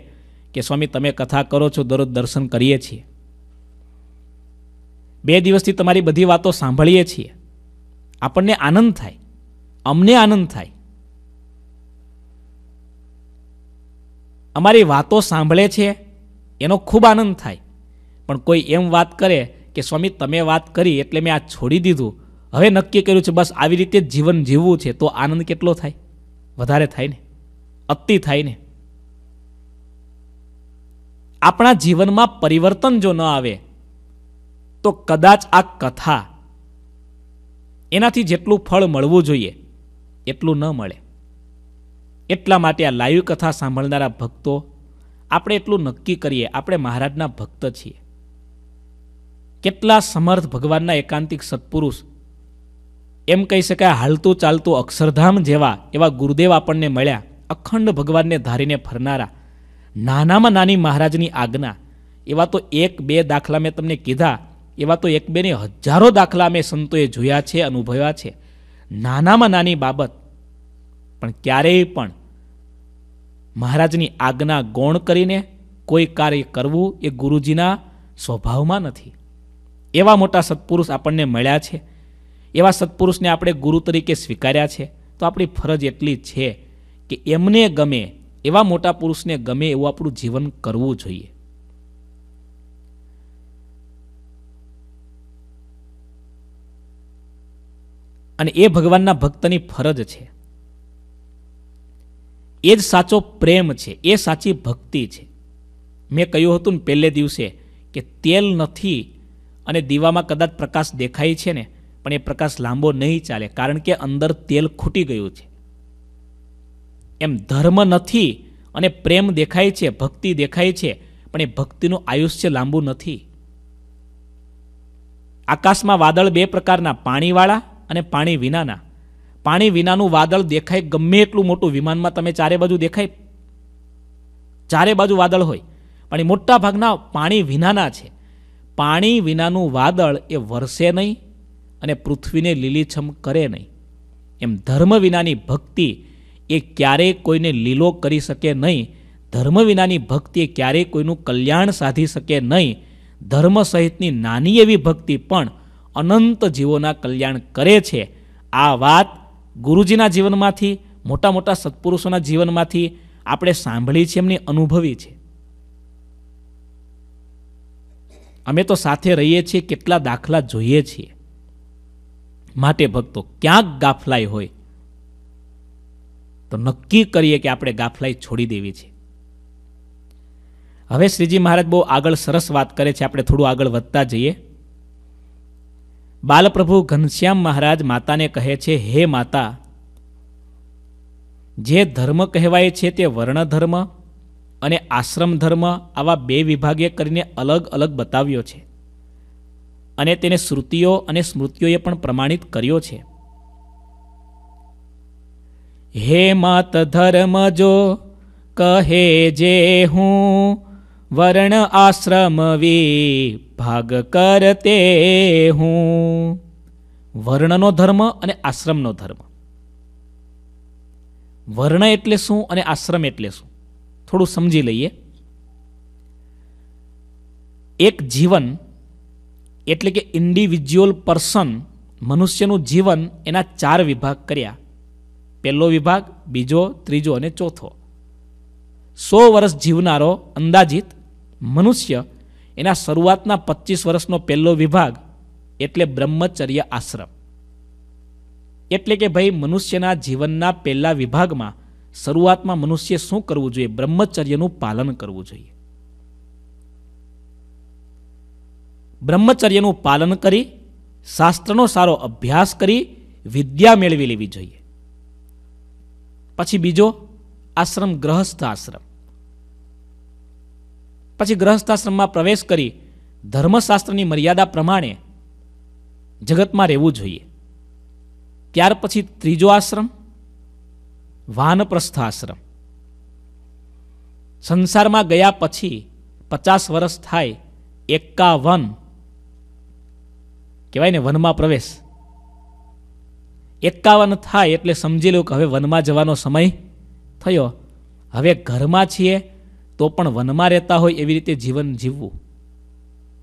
કે સ્વામી તમે કથા કરો છો દરરોજ દર્શન કરીએ છીએ બે દિવસથી તમારી બધી વાતો સાંભળીએ છીએ આપણને આનંદ થાય અમને આનંદ થાય અમારી વાતો સાંભળે છે એનો ખૂબ આનંદ થાય પણ કોઈ એમ વાત કરે કે સ્વામી તમે વાત કરી એટલે મેં આ છોડી દીધું હવે નક્કી કર્યું છે બસ આવી રીતે જ જીવન જીવવું છે તો આનંદ કેટલો થાય વધારે થાય ને અતિ થાય ને આપણા જીવનમાં પરિવર્તન જો ન આવે તો કદાચ આ કથા એનાથી જેટલું ફળ મળવું જોઈએ એટલું ન મળે એટલા માટે આ લાઈવ કથા સાંભળનારા ભક્તો આપણે એટલું નક્કી કરીએ આપણે મહારાજના ભક્ત છીએ કેટલા સમર્થ ભગવાનના એકાંતિક સત્પુરુષ એમ કહી શકાય હાલતું ચાલતું અક્ષરધામ જેવા એવા ગુરુદેવ આપણને મળ્યા અખંડ ભગવાનને ધારીને ફરનારા નાનામાં નાની મહારાજની આજ્ઞા એવા તો એક બે દાખલા મેં તમને કીધા એવા તો એક બેને હજારો દાખલા અમે સંતોએ જોયા છે અનુભવ્યા છે નાનામાં નાની બાબત પણ ક્યારેય પણ મહારાજની આજ્ઞા ગૌણ કરીને કોઈ કાર્ય કરવું એ ગુરુજીના સ્વભાવમાં નથી એવા મોટા સત્પુરુષ આપણને મળ્યા છે એવા સત્પુરુષને આપણે ગુરુ તરીકે સ્વીકાર્યા છે તો આપણી ફરજ એટલી છે કે એમને ગમે એવા મોટા પુરુષને ગમે એવું આપણું જીવન કરવું જોઈએ અને એ ભગવાનના ભક્તની ફરજ છે એ જ સાચો પ્રેમ છે એ સાચી ભક્તિ છે મેં કહ્યું હતું ને પહેલે દિવસે કે તેલ નથી અને દીવામાં કદાચ પ્રકાશ દેખાય છે ને પણ એ પ્રકાશ લાંબો નહીં ચાલે કારણ કે અંદર તેલ ખૂટી ગયું છે એમ ધર્મ નથી અને પ્રેમ દેખાય છે ભક્તિ દેખાય છે પણ એ ભક્તિનું આયુષ્ય લાંબુ નથી આકાશમાં વાદળ બે પ્રકારના પાણીવાળા અને પાણી વિનાના પાણી વિનાનું વાદળ દેખાય ગમે એટલું મોટું વિમાનમાં તમે ચારે બાજુ દેખાય ચારે બાજુ વાદળ હોય પણ એ મોટા ભાગના પાણી વિનાના છે પાણી વિનાનું વાદળ એ વરસે નહીં અને પૃથ્વીને લીલીછમ કરે નહીં એમ ધર્મ વિનાની ભક્તિ એ ક્યારેય કોઈને લીલો કરી શકે નહીં ધર્મ વિનાની ભક્તિ એ ક્યારેય કોઈનું કલ્યાણ સાધી શકે નહીં ધર્મ સહિતની નાની એવી ભક્તિ પણ અનંત જીવોના કલ્યાણ કરે છે આ વાત ગુરુજીના જીવનમાંથી મોટા મોટા સત્પુરુષોના જીવનમાંથી આપણે સાંભળી છે એમની અનુભવી છે અમે તો સાથે રહીએ છીએ કેટલા દાખલા જોઈએ છીએ માટે ભક્તો ક્યાંક ગાફલાઈ હોય તો નક્કી કરીએ કે આપણે ગાફલાઈ છોડી દેવી છે હવે શ્રીજી મહારાજ બહુ આગળ સરસ વાત કરે છે આપણે થોડું આગળ વધતા જઈએ બાલપ્રભુ ઘનશ્યામ મહારાજ માતાને કહે છે હે માતા જે ધર્મ કહેવાય છે તે વર્ણધર્મ અને આશ્રમ ધર્મ આવા બે વિભાગે કરીને અલગ અલગ બતાવ્યો છે અને તેને શ્રુતિઓ અને સ્મૃતિઓએ પણ પ્રમાણિત કર્યો છે હે માત ધર્મ જો કહે જે હું વર્ણ આશ્રમ વી ભાગ કરતે હું વર્ણનો ધર્મ અને આશ્રમનો ધર્મ વર્ણ એટલે શું અને આશ્રમ એટલે શું થોડું સમજી લઈએ એક જીવન એટલે કે ઇન્ડિવિજ્યુઅલ પર્સન મનુષ્યનું જીવન એના ચાર વિભાગ કર્યા પહેલો વિભાગ બીજો ત્રીજો અને ચોથો સો વર્ષ જીવનારો અંદાજિત મનુષ્ય એના શરૂઆતના પચીસ વર્ષનો પહેલો વિભાગ એટલે બ્રહ્મચર્ય આશ્રમ એટલે કે ભાઈ મનુષ્યના જીવનના પહેલા વિભાગમાં શરૂઆતમાં મનુષ્ય શું કરવું જોઈએ બ્રહ્મચર્યનું પાલન કરવું જોઈએ બ્રહ્મચર્યનું પાલન કરી શાસ્ત્રનો સારો અભ્યાસ કરી વિદ્યા મેળવી લેવી જોઈએ પછી બીજો આશ્રમ ગ્રહસ્થ આશ્રમ પછી ગ્રહસ્થાશ્રમમાં પ્રવેશ કરી ધર્મશાસ્ત્રની મર્યાદા પ્રમાણે જગતમાં રહેવું જોઈએ ત્યાર પછી ત્રીજો આશ્રમ વાનપ્રસ્થ આશ્રમ સંસારમાં ગયા પછી પચાસ વર્ષ થાય એકાવન કહેવાય ને વનમાં પ્રવેશ એકાવન થાય એટલે સમજી લો કે હવે વનમાં જવાનો સમય થયો હવે ઘરમાં છીએ તો પણ વનમાં રહેતા હોય એવી રીતે જીવન જીવવું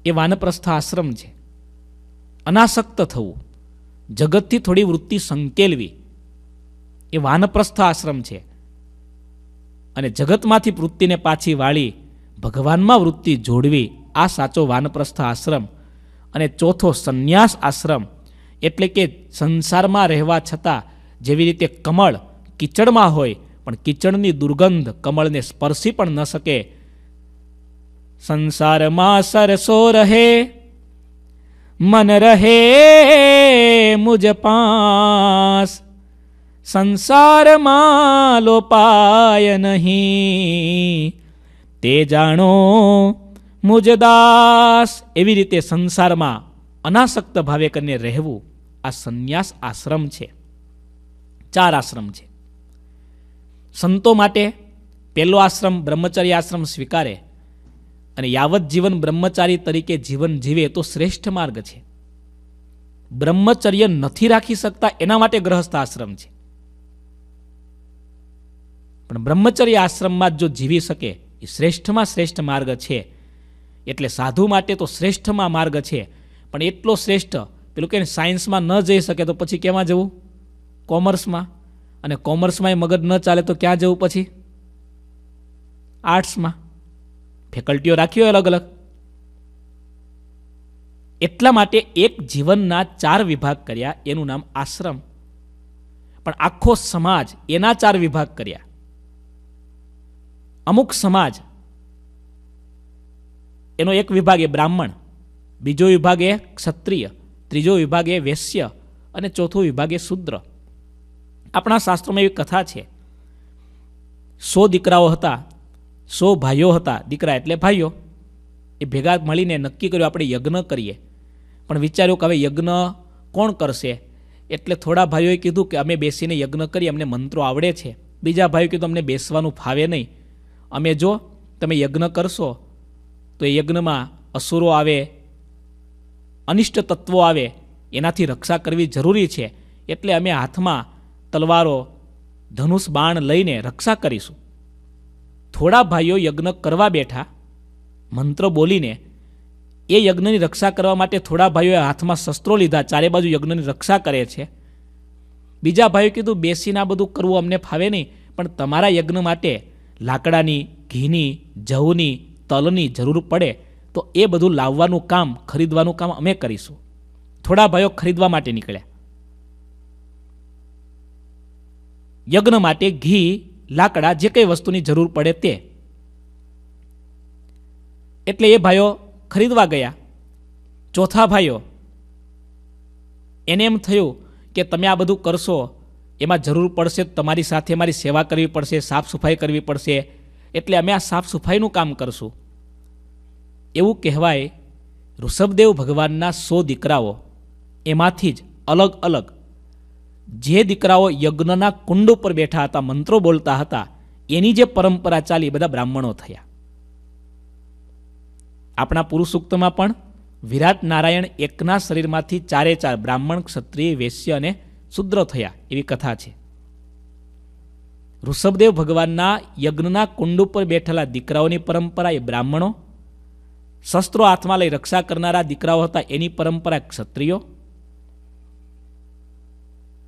એ વાનપ્રસ્થ આશ્રમ છે અનાસક્ત થવું જગતથી થોડી વૃત્તિ સંકેલવી એ વાનપ્રસ્થ આશ્રમ છે અને જગતમાંથી વૃત્તિને પાછી વાળી ભગવાનમાં વૃત્તિ જોડવી આ સાચો વાનપ્રસ્થ આશ્રમ અને ચોથો સંન્યાસ આશ્રમ એટલે કે સંસારમાં રહેવા છતાં જેવી રીતે કમળ કિચડમાં હોય પણ કિચડની દુર્ગંધ કમળને સ્પર્શી પણ ન શકે સંસારમાં સરસો રહે મન રહે મુજ પાસ સંસારમાં લોપાય નહીં તે જાણો મુજદાસ એવી રીતે સંસારમાં અનાસક્ત ભાવે કરીને રહેવું આ સંન્યાસ આશ્રમ છે ચાર આશ્રમ છે સંતો માટે પહેલો આશ્રમ બ્રહ્મચર્ય આશ્રમ સ્વીકારે અને યાવત જીવન બ્રહ્મચારી તરીકે જીવન જીવે તો શ્રેષ્ઠ માર્ગ છે બ્રહ્મચર્ય નથી રાખી શકતા એના માટે ગ્રહસ્થ આશ્રમ છે પણ બ્રહ્મચર્ય આશ્રમમાં જો જીવી શકે એ શ્રેષ્ઠમાં શ્રેષ્ઠ માર્ગ છે એટલે સાધુ માટે તો શ્રેષ્ઠમાં માર્ગ છે પણ એટલો શ્રેષ્ઠ પેલું કે સાયન્સમાં ન જઈ શકે તો પછી કેમાં જવું કોમર્સમાં અને કોમર્સમાં એ મગજ ન ચાલે તો ક્યાં જવું પછી આર્ટ્સમાં ફેકલ્ટીઓ રાખી હોય અલગ અલગ એટલા માટે એક જીવનના ચાર વિભાગ કર્યા એનું નામ આશ્રમ પણ આખો સમાજ એના ચાર વિભાગ કર્યા અમુક સમાજ એનો એક વિભાગ એ બ્રાહ્મણ બીજો વિભાગ એ ક્ષત્રિય ત્રીજો વિભાગ એ વૈશ્ય અને ચોથો વિભાગ એ શુદ્ર આપણા શાસ્ત્રોમાં એવી કથા છે સો દીકરાઓ હતા સો ભાઈઓ હતા દીકરા એટલે ભાઈઓ એ ભેગા મળીને નક્કી કર્યું આપણે યજ્ઞ કરીએ પણ વિચાર્યું કે હવે યજ્ઞ કોણ કરશે એટલે થોડા ભાઈઓએ કીધું કે અમે બેસીને યજ્ઞ કરીએ અમને મંત્રો આવડે છે બીજા ભાઈઓ કીધું અમને બેસવાનું ફાવે નહીં અમે જો તમે યજ્ઞ કરશો તો એ યજ્ઞમાં અસુરો આવે અનિષ્ટ તત્વો આવે એનાથી રક્ષા કરવી જરૂરી છે એટલે અમે હાથમાં તલવારો ધનુષ બાણ લઈને રક્ષા કરીશું થોડા ભાઈઓ યજ્ઞ કરવા બેઠા મંત્ર બોલીને એ યજ્ઞની રક્ષા કરવા માટે થોડા ભાઈઓએ હાથમાં શસ્ત્રો લીધા ચારે બાજુ યજ્ઞની રક્ષા કરે છે બીજા ભાઈઓ કીધું બેસીને આ બધું કરવું અમને ફાવે નહીં પણ તમારા યજ્ઞ માટે લાકડાની ઘીની જવની તલની જરૂર પડે તો એ બધું લાવવાનું કામ ખરીદવાનું કામ અમે કરીશું થોડા ભાઈઓ ખરીદવા માટે નીકળ્યા યજ્ઞ માટે ઘી લાકડા જે કંઈ વસ્તુની જરૂર પડે તે એટલે એ ભાઈઓ ખરીદવા ગયા ચોથા ભાઈઓ એને એમ થયું કે તમે આ બધું કરશો એમાં જરૂર પડશે તમારી સાથે મારી સેવા કરવી પડશે સાફ સફાઈ કરવી પડશે એટલે અમે આ સાફ સફાઈનું કામ કરશું એવું કહેવાય ઋષભદેવ ભગવાનના સો દીકરાઓ એમાંથી જ અલગ અલગ જે દીકરાઓ યજ્ઞના કુંડ ઉપર બેઠા હતા મંત્રો બોલતા હતા એની જે પરંપરા ચાલી બધા બ્રાહ્મણો થયા આપણા પુરુષ પુરુષસૂક્તમાં પણ વિરાટ નારાયણ એકના શરીરમાંથી ચારે ચાર બ્રાહ્મણ ક્ષત્રિય વેશ્ય અને શુદ્ર થયા એવી કથા છે ઋષભદેવ ભગવાનના યજ્ઞના કુંડ ઉપર બેઠેલા દીકરાઓની પરંપરા એ બ્રાહ્મણો શસ્ત્રો હાથમાં લઈ રક્ષા કરનારા દીકરાઓ હતા એની પરંપરા ક્ષત્રિયો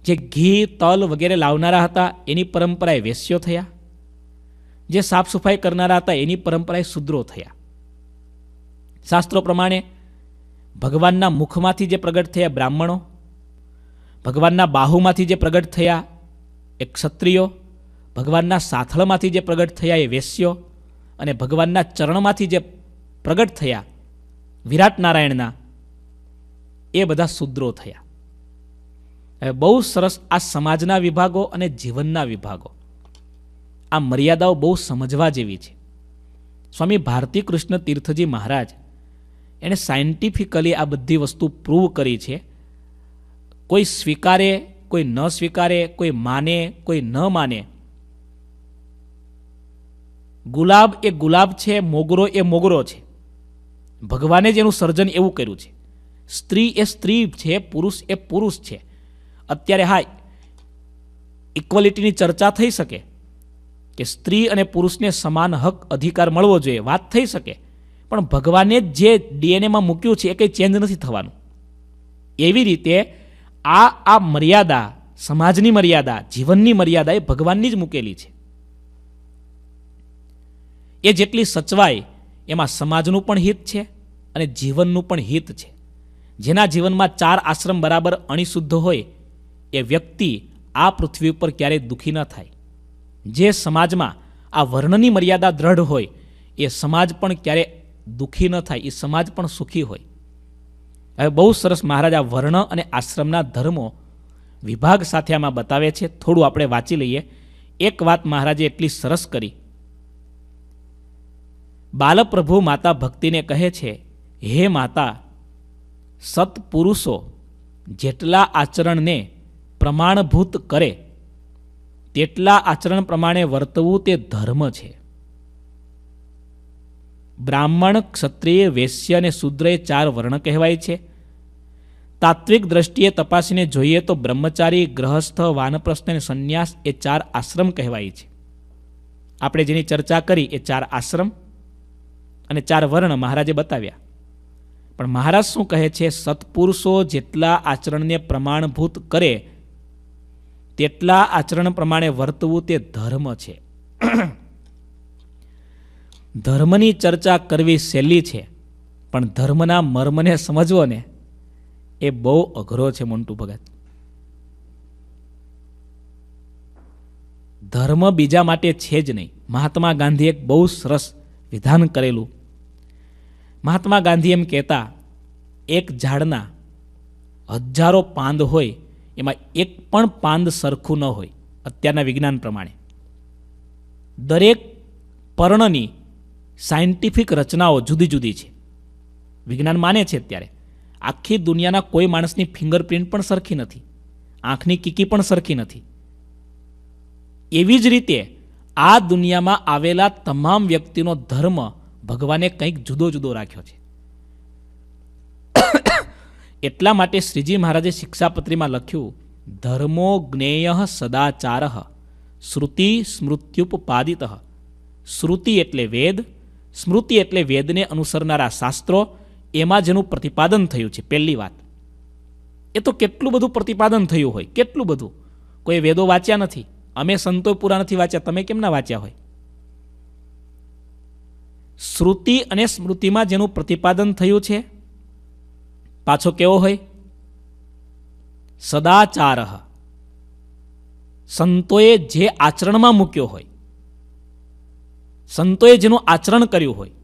જે ઘી તલ વગેરે લાવનારા હતા એની પરંપરાએ વેશ્યો થયા જે સાફ સફાઈ કરનારા હતા એની પરંપરાએ શુદ્રો થયા શાસ્ત્રો પ્રમાણે ભગવાનના મુખમાંથી જે પ્રગટ થયા બ્રાહ્મણો ભગવાનના બાહુમાંથી જે પ્રગટ થયા એ ક્ષત્રિયો ભગવાનના સાથળમાંથી જે પ્રગટ થયા એ વેશ્યો અને ભગવાનના ચરણમાંથી જે પ્રગટ થયા વિરાટ નારાયણના એ બધા શુદ્રો થયા બહુ સરસ આ સમાજના વિભાગો અને જીવનના વિભાગો આ મર્યાદાઓ બહુ સમજવા જેવી છે સ્વામી ભારતી કૃષ્ણ તીર્થજી મહારાજ એણે સાયન્ટિફિકલી આ બધી વસ્તુ પ્રૂવ કરી છે કોઈ સ્વીકારે કોઈ ન સ્વીકારે કોઈ માને કોઈ ન માને ગુલાબ એ ગુલાબ છે મોગરો એ મોગરો છે ભગવાને જ એનું સર્જન એવું કર્યું છે સ્ત્રી એ સ્ત્રી છે પુરુષ એ પુરુષ છે અત્યારે હા ઇક્વલિટીની ચર્ચા થઈ શકે કે સ્ત્રી અને પુરુષને સમાન હક અધિકાર મળવો જોઈએ વાત થઈ શકે પણ ભગવાને જે ડીએનએમાં મૂક્યું છે એ કંઈ ચેન્જ નથી થવાનું એવી રીતે આ આ મર્યાદા સમાજની મર્યાદા જીવનની મર્યાદા એ ભગવાનની જ મૂકેલી છે એ જેટલી સચવાય એમાં સમાજનું પણ હિત છે અને જીવનનું પણ હિત છે જેના જીવનમાં ચાર આશ્રમ બરાબર અણીશુદ્ધ હોય એ વ્યક્તિ આ પૃથ્વી ઉપર ક્યારેય દુઃખી ન થાય જે સમાજમાં આ વર્ણની મર્યાદા દ્રઢ હોય એ સમાજ પણ ક્યારે દુઃખી ન થાય એ સમાજ પણ સુખી હોય હવે બહુ સરસ મહારાજા વર્ણ અને આશ્રમના ધર્મો વિભાગ સાથે આમાં બતાવે છે થોડું આપણે વાંચી લઈએ એક વાત મહારાજે એટલી સરસ કરી બાલપ્રભુ માતા ભક્તિને કહે છે હે માતા સત્પુરુષો જેટલા આચરણને પ્રમાણભૂત કરે તેટલા આચરણ પ્રમાણે વર્તવું તે ધર્મ છે બ્રાહ્મણ ક્ષત્રિય વેશ્ય અને શુદ્ર ચાર વર્ણ કહેવાય છે તાત્વિક દ્રષ્ટિએ તપાસીને જોઈએ તો બ્રહ્મચારી ગ્રહસ્થ વાનપ્રસ્થ અને સંન્યાસ એ ચાર આશ્રમ કહેવાય છે આપણે જેની ચર્ચા કરી એ ચાર આશ્રમ અને ચાર વર્ણ મહારાજે બતાવ્યા પણ મહારાજ શું કહે છે સત્પુરુષો જેટલા આચરણને પ્રમાણભૂત કરે તેટલા આચરણ પ્રમાણે વર્તવું તે ધર્મ છે ધર્મની ચર્ચા કરવી સહેલી છે પણ ધર્મના મર્મને સમજવો ને એ બહુ અઘરો છે મોન્ટુ ભગત ધર્મ બીજા માટે છે જ નહીં મહાત્મા ગાંધી એક બહુ સરસ વિધાન કરેલું મહાત્મા ગાંધી એમ કહેતા એક ઝાડના હજારો પાંદ હોય એમાં એક પણ પાંદ સરખું ન હોય અત્યારના વિજ્ઞાન પ્રમાણે દરેક પર્ણની સાયન્ટિફિક રચનાઓ જુદી જુદી છે વિજ્ઞાન માને છે અત્યારે આખી દુનિયાના કોઈ માણસની ફિંગરપ્રિન્ટ પણ સરખી નથી આંખની કીકી પણ સરખી નથી એવી જ રીતે આ દુનિયામાં આવેલા તમામ વ્યક્તિનો ધર્મ ભગવાને કંઈક જુદો જુદો રાખ્યો છે એટલા માટે શ્રીજી મહારાજે શિક્ષાપત્રીમાં લખ્યું ધર્મો જ્ઞેય સદાચાર શ્રુતિ સ્મૃત્યુપપાદિત શ્રુતિ એટલે વેદ સ્મૃતિ એટલે વેદને અનુસરનારા શાસ્ત્રો એમાં જેનું પ્રતિપાદન થયું છે પહેલી વાત એ તો કેટલું બધું પ્રતિપાદન થયું હોય કેટલું બધું કોઈ વેદો વાંચ્યા નથી અમે સંતો પૂરા નથી વાંચ્યા તમે કેમના વાંચ્યા હોય શ્રુતિ અને સ્મૃતિમાં જેનું પ્રતિપાદન થયું છે પાછો કેવો હોય સદાચાર સંતોએ જે આચરણમાં મૂક્યો હોય સંતોએ જેનું આચરણ કર્યું હોય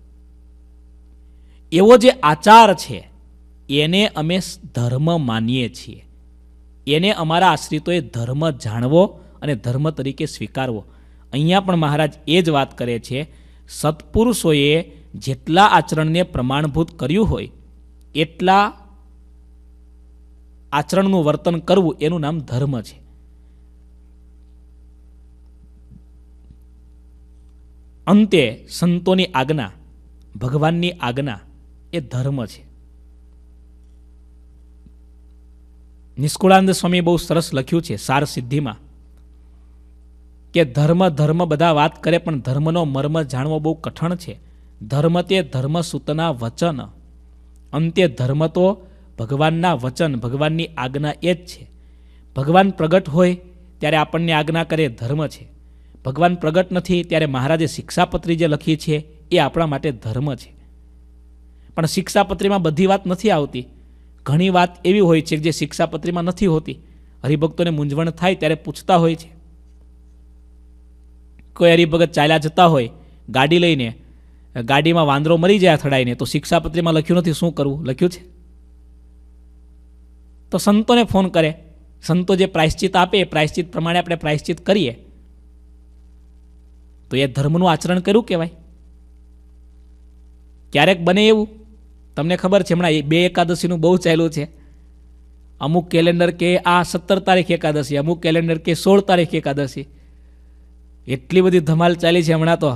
એવો જે આચાર છે એને અમે ધર્મ માનીએ છીએ એને અમારા આશ્રિતોએ ધર્મ જાણવો અને ધર્મ તરીકે સ્વીકારવો અહીંયા પણ મહારાજ એ જ વાત કરે છે સત્પુરુષોએ જેટલા આચરણને પ્રમાણભૂત કર્યું હોય એટલા આચરણનું વર્તન કરવું એનું નામ ધર્મ છે અંતે સંતોની આજ્ઞા ભગવાનની આજ્ઞા એ ધર્મ છે નિષ્કુળાનંદ સ્વામી બહુ સરસ લખ્યું છે સાર સિદ્ધિમાં કે ધર્મ ધર્મ બધા વાત કરે પણ ધર્મનો મર્મ જાણવો બહુ કઠણ છે ધર્મ તે ધર્મ સૂતના વચન અંતે ધર્મ તો ભગવાનના વચન ભગવાનની આજ્ઞા એ જ છે ભગવાન પ્રગટ હોય ત્યારે આપણને આજ્ઞા કરે ધર્મ છે ભગવાન પ્રગટ નથી ત્યારે મહારાજે શિક્ષાપત્રી જે લખી છે એ આપણા માટે ધર્મ છે પણ શિક્ષાપત્રીમાં બધી વાત નથી આવતી ઘણી વાત એવી હોય છે કે જે શિક્ષાપત્રીમાં નથી હોતી હરિભક્તોને મૂંઝવણ થાય ત્યારે પૂછતા હોય છે કોઈ હરિભગત ચાલ્યા જતા હોય ગાડી લઈને ગાડીમાં વાંદરો મરી જાય અથડાઈને તો શિક્ષાપત્રીમાં લખ્યું નથી શું કરવું લખ્યું છે તો સંતોને ફોન કરે સંતો જે પ્રાયશ્ચિત આપે એ પ્રાયશ્ચિત પ્રમાણે આપણે પ્રાયશ્ચિત કરીએ તો એ ધર્મનું આચરણ કર્યું કહેવાય ક્યારેક બને એવું તમને ખબર છે હમણાં બે એકાદશીનું બહુ ચાલ્યું છે અમુક કેલેન્ડર કે આ સત્તર તારીખ એકાદશી અમુક કેલેન્ડર કે સોળ તારીખ એકાદશી એટલી બધી ધમાલ ચાલી છે હમણાં તો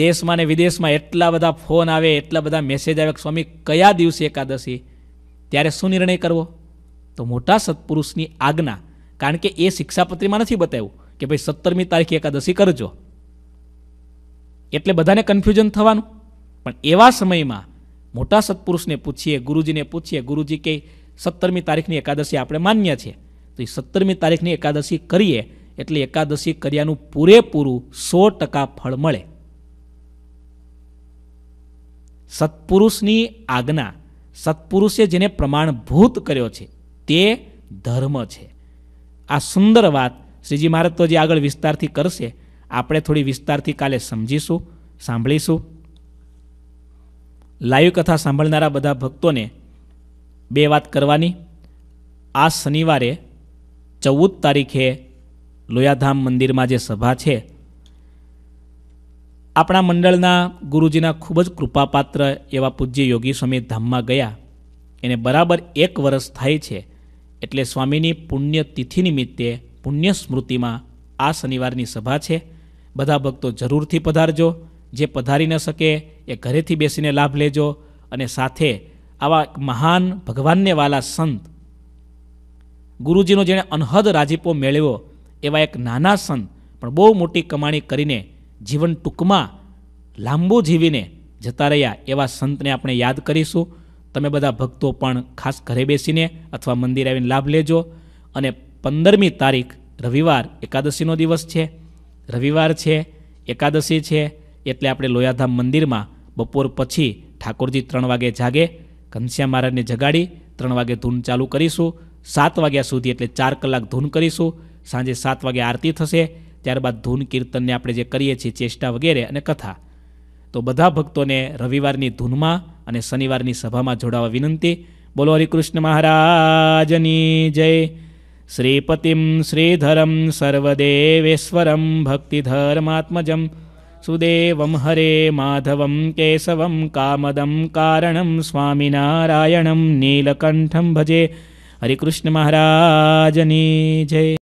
દેશમાં ને વિદેશમાં એટલા બધા ફોન આવે એટલા બધા મેસેજ આવે કે સ્વામી કયા દિવસે એકાદશી ત્યારે શું નિર્ણય કરવો તો મોટા સત્પુરુષની આજ્ઞા કારણ કે એ શિક્ષાપત્રીમાં નથી બતાવ્યું કે ભાઈ સત્તરમી તારીખે એકાદશી કરજો એટલે બધાને કન્ફ્યુઝન થવાનું પણ એવા સમયમાં મોટા સત્પુરુષને પૂછીએ ગુરુજીને પૂછીએ ગુરુજી કે સત્તરમી તારીખની એકાદશી આપણે માન્ય છે તો એ સત્તરમી તારીખની એકાદશી કરીએ એટલે એકાદશી કર્યાનું પૂરેપૂરું સો ટકા ફળ મળે સત્પુરુષની આજ્ઞા સત્પુરુષે જેને પ્રમાણભૂત કર્યો છે તે ધર્મ છે આ સુંદર વાત શ્રીજી મહારાજ તો જે આગળ વિસ્તારથી કરશે આપણે થોડી વિસ્તારથી કાલે સમજીશું સાંભળીશું લાઈવ કથા સાંભળનારા બધા ભક્તોને બે વાત કરવાની આ શનિવારે ચૌદ તારીખે લોયાધામ મંદિરમાં જે સભા છે આપણા મંડળના ગુરુજીના ખૂબ જ કૃપાપાત્ર એવા પૂજ્ય યોગી સ્વામી ધામમાં ગયા એને બરાબર એક વર્ષ થાય છે એટલે સ્વામીની પુણ્ય તિથિ નિમિત્તે પુણ્ય સ્મૃતિમાં આ શનિવારની સભા છે બધા ભક્તો જરૂરથી પધારજો જે પધારી ન શકે એ ઘરેથી બેસીને લાભ લેજો અને સાથે આવા એક મહાન ભગવાનને વાલા સંત ગુરુજીનો જેણે અનહદ રાજીપો મેળવ્યો એવા એક નાના સંત પણ બહુ મોટી કમાણી કરીને જીવન ટૂંકમાં લાંબો જીવીને જતા રહ્યા એવા સંતને આપણે યાદ કરીશું તમે બધા ભક્તો પણ ખાસ ઘરે બેસીને અથવા મંદિર આવીને લાભ લેજો અને પંદરમી તારીખ રવિવાર એકાદશીનો દિવસ છે રવિવાર છે એકાદશી છે એટલે આપણે લોયાધામ મંદિરમાં બપોર પછી ઠાકોરજી ત્રણ વાગે જાગે ઘનશ્યામ મહારાજને જગાડી ત્રણ વાગે ધૂન ચાલુ કરીશું સાત વાગ્યા સુધી એટલે ચાર કલાક ધૂન કરીશું સાંજે સાત વાગે આરતી થશે ત્યારબાદ ધૂન કીર્તનને આપણે જે કરીએ છીએ ચેષ્ટા વગેરે અને કથા તો બધા ભક્તોને રવિવારની ધૂનમાં અને શનિવારની સભામાં જોડાવા વિનંતી બોલો હરિકૃષ્ણ મહારાજની જય શ્રીપતિમ શ્રીધરમ સર્વદેવેશ્વરમ ભક્તિધર્માત્મજમ સુદેવમ હરે માધવમ કેશવમ કામદમ કારણમ સ્વામિનારાયણમ નીલકંઠમ ભજે હરિકૃષ્ણ મહારાજની જય